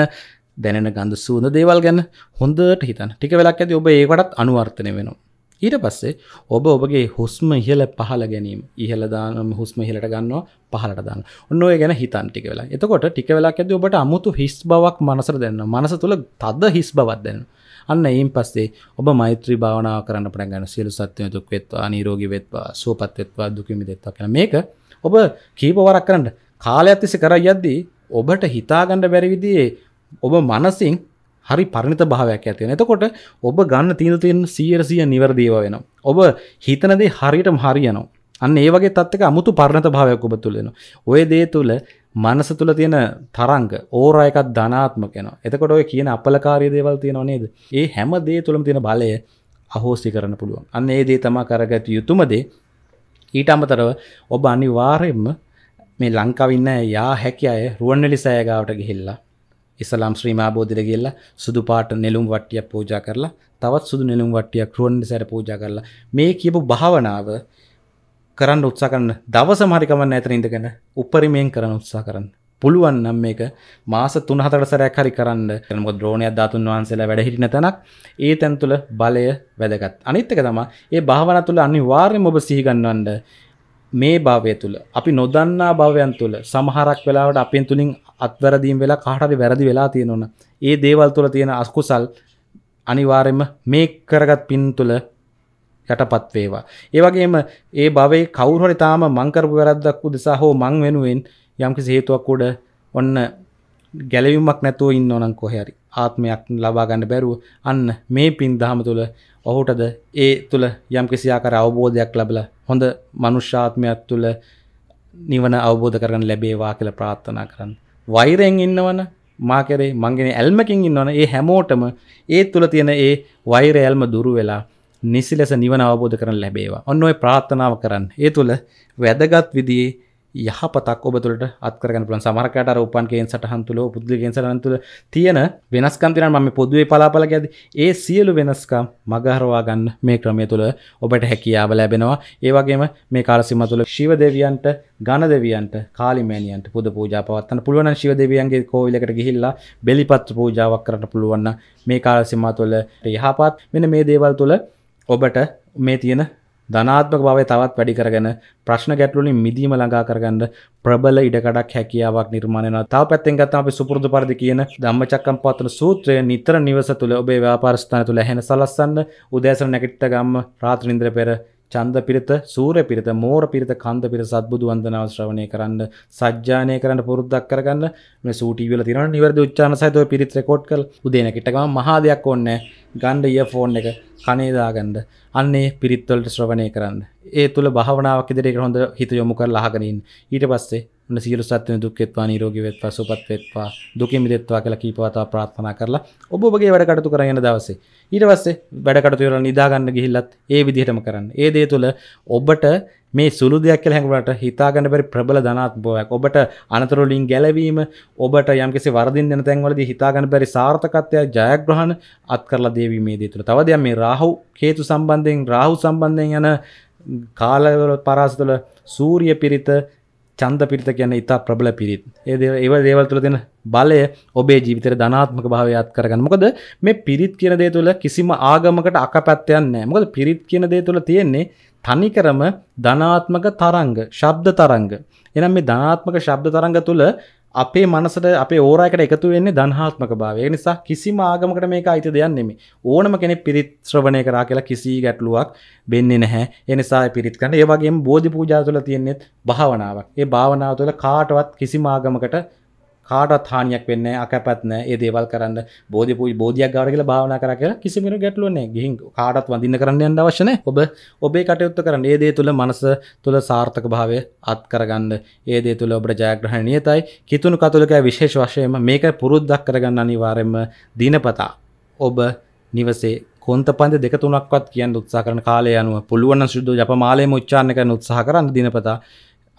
දැනෙන ගඳ සූඳ දේවල් ගැන හොඳට හිතන් ටික වෙලක් ඇති ඔබ ඒකටත් අනුවර්තනය වෙනවා ඊට පස්සේ ඔබ ඔබගේ හුස්ම ඉහල පහල ගැනීම ඉහලදානම හුස්ම ඉහලට ගන්නවා පහලට දාන්න ඔන්න ඔය ගැන හිතන් ටික වෙලා එතකොට ටික වෙලා ඇද ඔබට අමුතු හිස් බවක් මනසර දෙන්න මනස තුළ තද හිස් බවත් දෙන්න අන්න ඒන් පස්සේ ඔබ මෛත්‍රී භාවනාව කරන්න පටන් ගන්න සියලු සත්‍යය දුක් වෙත්වා නිරෝගී වෙත්වා සුවපත් වෙත්වා දුකින් මිදෙත්වා කියලා මේක ඔබ කීප වරක් කරන්න කාලයක් තිස්සේ කරා යද්දී ඔබට හිතාගන්න බැරි විදිහේ ඔබ මනසින් හරි පරිණත භාවයක් ඇතිවෙන එතකොට ඔබ ගන්න තීන්ද තියෙන සියරසිය නිවැරදිව වෙන ඔබ හිතනදේ හරියට හරියනවා අන්න ඒ වගේ තත්ක අමුතු පරණත භාවයක් ඔබ තුළෙන ඔය දේ තුළ මනස තුළ තියෙන තරංග ඕරා එකත් ධනාත්මකයන එතකොට ඔය කියන අපලකාරය දේවල් තියෙනවා නේද ඒ හැම දේ තුළම තියෙන බලය අහෝසි කරන්න පුළුවන් අන්න ඒ දේ තමා කරගත යුතුමදේ ඊට අමතරව ඔබ අනිවාර්යෙන්ම මේ ලංකාවින්න යා හැකි අය රුවන්වැලි සෑගාවට ගිහිල්ලා ඉස්ලාම් ශ්‍රීමා බෝධිර කියලා සුදු පාට නෙළුම් වට්ටියක් පූජා කරලා තවත් සුදු නෙළුම් වට්ටියක් රුවන්වැලි සෑර පූජා කරලා මේ කියපු භාවනාව කරන්න උත්සාහ කරන්න දවසම හරි කමක් නැහැ එතන ඉඳගෙන උපරිමයෙන් කරන්න උත්සාහ කරන්න පුළුවන් නම් මේක මාස 3-4කට සැරයක් හරි කරන්න මොකද ඩ්‍රෝනයක් ධාතුන් වහන්සේලා වැඩ හිටින තැනක් ඒ තැන් තුල බලය වැදගත් අනිත් එක තමයි ඒ භාවනාව තුල අනිවාර්යයෙන්ම ඔබ සිහි ගන්නවන්න මේ භාවය තුළ අපි නොදන්නා භාවයන් තුළ සමහරක් වෙලාවට අපෙන් තුළින් අත්වැරදීම් වෙලා කාටරි වැරදි වෙලා තියෙනවන්න ඒ දේවල් තුළ තියෙන අස්කුසල් අනිවාරෙන්ම මේ කරගත් පින් තුළ යටපත් වේවා. ඒවගේම ඒ බවේ කවුරහරි තාම මංකරපු වැරද්දක් උදෙසා හෝ මං වෙනුවෙන් යම්කි සේතුවක් උඩ ඔන්න ගැලවීමක් නැතුව ඉන්න ඕනන් කොහැරි ආත්මයක් ලබා ගන්න බැරුව අන්න මේ පින් දහම තුළ ඔහුටද ඒ තුළ යම් කිසියාකර අවබෝධයක් ලබල හොඳ මනුෂ්‍යාත්මයක් තුළ නිවන අවබෝධ කරන ලැබේවා කියල ප්‍රාත්ථනා කරන්න වෛරයෙන් ඉන්නවන මාකරේ මංගෙන ඇල්මකින් ඉන්නවන ඒ හැමෝටම ඒ තුළ තියෙන ඒ වෛර ඇල්ම දුරු වෙලා නිසි ලෙස නිවන අවබෝධ කරන ලැබේවා ඔන්න ඔය ප්‍රාත්ථනාව කරන්න ඒ තුළ වැදගත් විදිේ යහපතක් ඔබ තුළට අත්කරගන්න පුළුවන් සමහරකට අර උපන්කේන් සටහන් තුල පුද්ගලකේන් සටහන් තුල තියෙන වෙනස්කම් තියෙනවා මම පොදුවේ පලාපල කියද්දි ඒ සියලු වෙනස්කම් මගහරවා ගන්න මේ ක්‍රමය තුල ඔබට හැකියාව ලැබෙනවා ඒ වගේම මේ කාල සීමා තුල ශිව දෙවියන්ට ගණ දෙවියන්ට කාලිමෑණියන්ට පුද පූජා පවත්වන්න පුළුවන් නම් ශිව දෙවියන්ගේ කෝවිලකට ගිහිල්ලා බෙලිපත්‍ර පූජාවක් කරන්න පුළුවන් නම් මේ කාල සීමා තුල යහපත් මෙන්න මේ දේවල් තුල ඔබට මේ තියෙන ධනාත්මක බව තවත් වැඩි කරගෙන ප්‍රශ්න ගැටලුලින් මිදීම ළඟා කරගන්න ප්‍රබල ඉඩකඩක් හැකියාවක් නිර්මාණයන තව පැත්තෙන් ගත්තම අපි සුපුරුදු පරිදි කියන ධම්මචක්කම්පවත්තන සූත්‍රය නිතර නිවස තුල ඔබේ ව්‍යාපාර ස්ථාන තුල ඇහෙන සලස්සන්න උදෑසන නැගිට ගම්ම රාත්‍රී නින්දර පෙර චන්ද පිරිත සූර පිරිත මෝර පිරිත කන්ද පිරිත සත්බුදු වන්දනාව ශ්‍රවණය කරන්න සජ්ජානය කරන්න පුරුද්දක් කරගන්න මේ සූටි වල තියෙනවා නිවැරදි උච්චාරණ සහිතව පිරිත් රෙකෝඩ් කරලා උදේ නැගිට ගමන් මහා දෙයක් ඕනේ නැහැ ගන්න ඉයර්ෆෝන් එක කනේ දාගන්න අන්නේ පිරිත් වලට ශ්‍රවණය කරන්න ඒ තුළ භාවනාවක් ඉදිරියට හොඳ හිත යොමු කරලා අහගෙනින් ඊට පස්සේ උන සියලු සත්ත්වයන් දුක් වෙත්වා නිරෝගී වෙත්වා සුවපත් වෙත්වා දුකින් මිදෙත්වා කියලා කීප වතාවක් ප්‍රාර්ථනා කරලා ඔබ ඔබගේ වැඩ කටයුතු කරගෙන යන දවසේ ඊට පස්සේ වැඩ කටයුතු වල නිදා ගන්න ගිහිල්ලත් ඒ විදිහටම කරන්න. ඒ දේ තුළ ඔබට මේ සුළු දෙයක් කියලා හැඟුණාට හිතා ගන්න බැරි ප්‍රබල ධනාත්මකයක් ඔබට අනතුරු වලින් ගැලවීම ඔබට යම්කිසි වරදින් දෙන තැන්වලදී හිතා ගන්න බැරි සාර්ථකත්වය ජයග්‍රහණ අත් කරලා දේවීමේ දේ තුළ. තව දෙයක් මේ රාහු හේතු සම්බන්ධයෙන් රාහු සම්බන්ධයෙන් යන කාලවල පරාසතුල සූරිය පිරිත චන්ද පිරිත කියන්න ඉතා ප්‍රබල පිරිත් ඒ ඒව දේවල් තුළ දෙන බලය ඔබේ ජීවිතර ධනාත්මක භාවයත් කරගන්න මොකද මේ පිරිත් කියන දේ තුළ කිසිම ආගමකට අකපැත්තයන්න මොකද පිරිත් කියන දේ තුළ තියෙන්නේ තනිකරම ධනාත්මක තරංග ශබ්ද තරංග එනම් මේ ධනාත්මක ශබ්ද තරංග තුළ අපේ මනසට අපේ ඕරයකට එකතු වෙන්නේ දන්හාත්මක භාවය නිසා කිසිම ආගමකට මේක අයිති දෙයක් නෙමෙයි. ඕනම කෙනෙක් පිරිත් ශ්‍රවණය කරා කියලා කිසි ගැටලුවක් වෙන්නේ නැහැ. ඒ නිසා පිරිත් කරන. ඒ වගේම බෝධි පූජා තුළ තියෙන්නේ භාවනාවක්. ඒ භාවනාව තුළ කාටවත් කිසිම ආගමකට කාටත් හානියක් වෙන්න අකපත්න ඒ දේවල් කරන්න බෝධි පුයි බෝධයක් ගාර කියලා භාවනා කර කියලා කිසිමෙන ගැටලුවන්නේ ගිහින් කාටත් වඳින්න කරන්න යන්න අවශ්‍ය නැහැ. ඔබ ඔබේ කටයුත්ත කරන්න. ඒ දේ තුල මනස තුල සාර්ථක භාවය අත් කරගන්න. ඒ දේ තුල ඔබට ජයග්‍රහණ නියතයි. කිතුණු කතෝලිකයා විශේෂ වශයෙන්ම මේක පුරුද්දක් කරගන්න අනිවාර්යයෙන්ම දිනපතා ඔබ නිවසේ කොන්ත පන්ද දෙක තුනක්වත් කියන්න උත්සාහ කරන කාලය අනුව පුළුවන් නම් සුද්ධ ජපමාලයේම උච්චාරණය කරන උත්සාහ කරන්න දිනපතා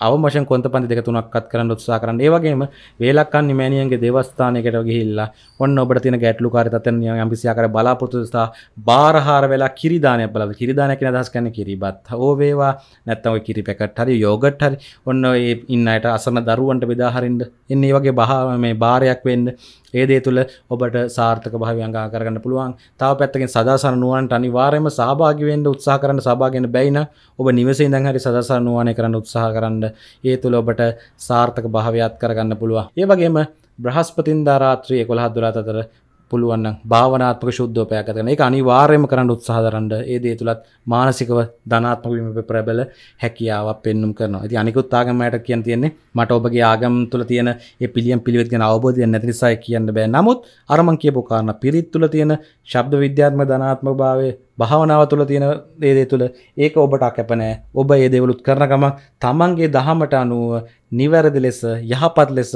අවමශ කොත පන්ති දෙක තුනක්ත් කරන්න උත්සා කරන්න ඒවගේම වේලක්කන් නිමෑනියන්ගේ දෙවස්ථානකට ගිහිල්ලා ඔන්න ඔබට තින ගැටලු කාරිතතනය යම්කිසියාකර බලාපොරතුස්ථා බාරහාර වෙලා කිරිදානය බල කිරිදානය කියෙන දස් කන්න කිරිබත් හෝ වේවා නැත්තව කිරි පැකට හරි යෝගට් හරි ඔන්න ඒ ඉන්නයට අසන දරුවන්ට බෙදාහරින්ට එන්න ඒ වගේ බහ මේ භාරයක් වෙන්න ඒදේ තුළ ඔබට සාර්ථක භාවියංගා කරගන්න පුළුවන් තව පැත්තකින් සදාසන නුවන්ට අනිවාර්යයෙන්ම සහභාගීවෙන්ඩ උත්සාහ කරන්න සභාගෙන බැයින ඔබ නිවසේ ඉඳන් හරි සදාසන නුවණය කරන්න උත්සාහ කරන්න ඒ තුළ ඔබට සාර්ථක භාවයක් කරගන්න පුළුවන් ඒ වගේම බ්‍රහස්පතින්දා රාත්‍රී 11 දුරාත අතර පුළුවන් භාවනාත්මක ශුද්ධෝ පැයක් කරන එක අනිවාර්යයෙන්ම කරන්න උත්සාහ දරන්න. ඒ දේ තුලත් මානසිකව ධනාත්මක වීම ප්‍රබල හැකියාවක් පෙන්눔 කරනවා. ඉතින් අනිකුත් ආගමකට කියන්න තියෙන්නේ මට ඔබගේ ආගම් තුල තියෙන ඒ පිළියම් පිළිවෙත් ගැන අවබෝධයක් නැති නිසායි කියන්න බෑ. නමුත් අර මං කියපු කාරණා පිරිත් තුල තියෙන ශබ්ද විද්‍යාත්මක ධනාත්මක භාවය භාවනාව තුළ තියෙන දේ තුළ ඒක ඔබට අකැප නෑ ඔබ ඒ දේවලුත් කරන ගමන් තමන්ගේ දහමට අනුව නිවැරදි ලෙස යහපත් ලෙස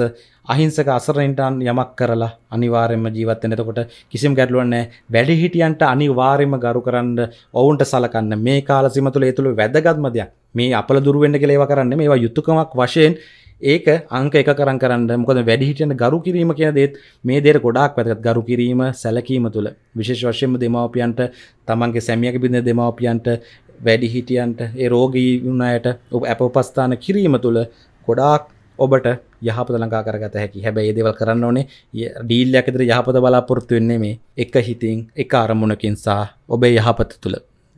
අහිංසක අසරණයින්ටන් යමක් කරලා අනිවාර්යයෙන්ම ජීවත් වෙන. එතකොට කිසිම ගැටලුවක් නැහැ. වැඩිහිටියන්ට අනිවාර්යයෙන්ම ගරු කරන්න ඔවුන්ට සලකන්න මේ කාල සීම තුළ ඒ තුළ වැදගත්ම දෙයක්. මේ අපල දුරු වෙන්න කියලා ඒවා කරන්නේ මේවා යුතුයකමක් වශයෙන් ඒක අංක එක කරන් කරන්න මොකද වැඩිහිටියන්ට ගරු කිරීම කියන දේත් මේ දේට ගොඩාක් වැදගත්. ගරු කිරීම සැලකීම තුළ විශේෂ වශයෙන්ම දෙමාපියන්ට තමන්ගේ සැමියාගේ බිඳ දෙමාපියන්ට වැඩිහිටියන්ට ඒ රෝගී වුණායට අප උපස්ථාන කිරීම තුළ ගොඩාක් ඔබට යහපත ලංකා කරගත හැකි හැබැයි දේවල් කරන්න ඕනේ ඩීල්ලයක් ඉදිරි යහපත බලාපොරොත්තු වෙන්නේ මේ එක හිතින් එක අරමුණකින් සහ ඔබේ යහපත තුළ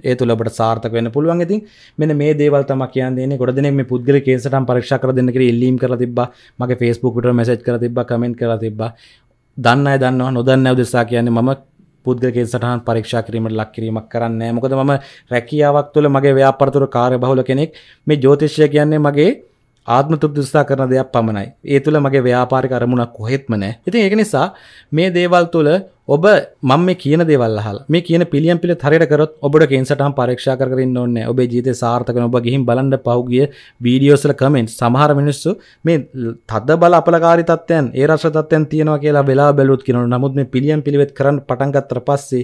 ඒ තුළ ඔබට සාර්ථක වෙන්න පුළුවන් ඉතින් මෙන්න මේ දේවල් තමයි කියන්නේ ගොඩ දෙනෙක් මේ පුද්ගලික කේසටම් පරීක්ෂා කරලා දෙන්න කියලා ඉල්ලීම් කරලා තිබ්බා මගේ Facebook උඩට මැසේජ් කරලා තිබ්බා කමෙන්ට් කරලා තිබ්බා දන්න අය දන්නවා නොදන්න අය උදෙසා කියන්නේ මම පුද්ගලගේ සටහන් පරීක්ෂා කිරීමට ලක් කිරීමක් කරන්නේ මොකද මම රැකියාවක් තුළ මගේ ව්‍යාපාර තුළ කාර්යබහුල කෙනෙක් මේ ජ්‍යොතිෂය කියන්නේ මගේ ආත්ම තුෘදුස්ථා කරන දෙයක් පමණයි ඒ තුළ මගේ ව්‍යාපාරික අරමුණක් කොහෙත්ම නෑ ඉතින් ඒක නිසා මේ දේවල් තුළ ඔබ මම මේ කියන දේවල් අහලා මේ කියන පිළියම් පිළ හරියට කරොත් ඔබට කේන්සටහන් පරීක්ෂා කර කර ඉන්න ඕනේ ඔබේ ජීවිතේ සාර්ථක වෙන ඔබ ගිහින් බලන්න පහුගිය වීඩියෝස් වල කමෙන්ට් සමහර මිනිස්සු මේ තද බල අපලකාරී තත්ත්වයන් ඒ රස තත්ත්වයන් තියෙනවා කියලා වෙලා බැලුවොත් කියනවා නමුත් මේ පිළියම් පිළිවෙත් කරන්න පටන් ගත්තට පස්සේ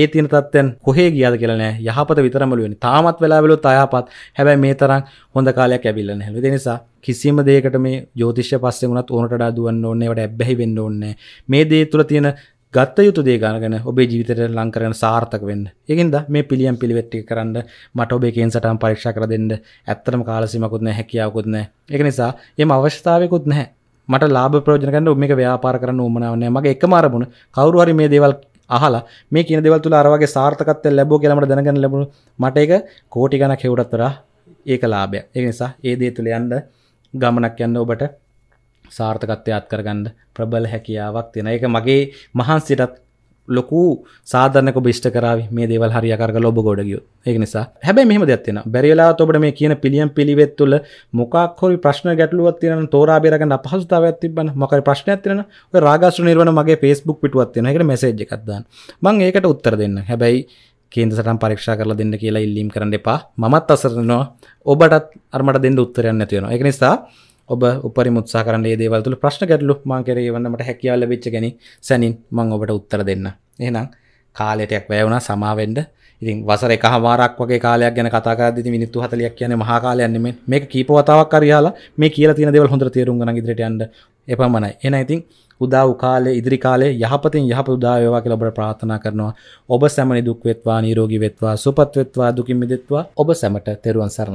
ඒ තියෙන තත්ත්වයන් කොහේ ගියාද කියලා නෑ යහපත විතරමලු වෙන්නේ තාමත් වෙලා බැලුවොත් අයහපත් හැබැයි මේ තරම් හොඳ කාලයක් ඇවිල්ලා නැහැ ඒ නිසා කිසිම දෙයකට මේ ජෝතිෂ්‍ය පස්සේ වුණත් ඕනට වඩා දුවන්න ඕනේ ඒවට ඇබ්බැහි වෙන්න ඕනේ මේ දේ තුල තියෙන ගත්ත යුතු දේගනගෙන ඔබේ ජීවිතයට ලංකරන සාර්ථක වෙන්න එකද මේ පිළියම් පිළිවෙට්ටි කරන්න මට ඔබේ කෙන් සටම් පරික්ෂ කර දෙන්න ඇත්තටම කාලසිමකුත් නැ හැකියාවකුත් නෑ එක නිසා එම අවශ්‍යතාවකුත් නැහැ මට ලාබ ප්‍රෝජනකන්න ඔම එක ව්‍යාපාර කරන්න උමනාවනෑ මගේ එක මාරබුණ කවරුවරි මේ දේවල් හලා මේ කියන දෙවල් තුළ අරවගේ සාර්ථකත්ත ලැබෝ කියලට දැනගන්න ලැබුණු මට එක කෝටි ගණක් හෙවටත්තර ඒක ලාබය ඒ නිසා ඒ දේ තුළ යන්ද ගමනක් යන්න ඔබට සාර්ථකත්වය අත්කරගන්න ප්‍රබල හැකියාවක් තියෙන එක මගේ මහන්සිටත් ලොකු සාධනක බිෂ්ට කරාව මේ දේවල් හරියාකරග ලොබ ගොඩගිය ඒ නිසා හැබැයි මෙහම දෙයක්ත්තින බැරිලා ඔබට මේ කියන පිළියම් පිළිවෙත් තුළ මොකක්හොරි ප්‍රශ්න ගැටලුවත් තියෙන තෝරාබේරගන්න අපහසුතාව ඇතිබන්න මොක ප්‍රශ්නයක් තියෙන රාගස්ු නිර්වන මගේ ෆස්බුක් පිටුවත් එනකට මසේජ් එකක්දන්න මං ඒකට උත්තර දෙන්න හැබැයි කේන්දසටම් පරීක්ෂා කරලා දෙන්න කියලා ඉල්ලීම් කරන්න එපා මමත් අසරනවා ඔබටත් අරමට දෙන්න උත්තරයන්න තියෙනවා එක නිසා ඔබ උපරිම උත්සාහ කරන මේ දේවල් තුළ ප්‍රශ්න ගැටලු මම කෙරේ වන්නමට හැකියාව ලැබිච්ච ගැනි සැනින් මම ඔබට උත්තර දෙන්න. එහෙනම් කාලයටයක් වැය වුණා සමාවෙන්න. ඉතින් වසර එකහමාරක් වගේ කාලයක් ගැන කතා කරද්දී ඉතින් මිනිත්තු 40ක් කියන්නේ මහා කාලයක් නෙමෙයි. මේක කීප වතාවක් හරියලා මේ කියලා තියෙන දේවල් හොඳට තේරුම් ගන්න ඉදිරියට යන්න එපමණයි. එහෙනම් ඉතින් උදා වූ කාලේ ඉදිරි කාලේ යහපතින් යහපත උදා වේවා කියලා ඔබට ප්‍රාර්ථනා කරනවා. ඔබ සැම නිදුක් වෙත්වා, නිරෝගී වෙත්වා, සුවපත් වෙත්වා, දුකින් මිදෙත්වා. ඔබ සැමට තෙරුවන් සරණයි.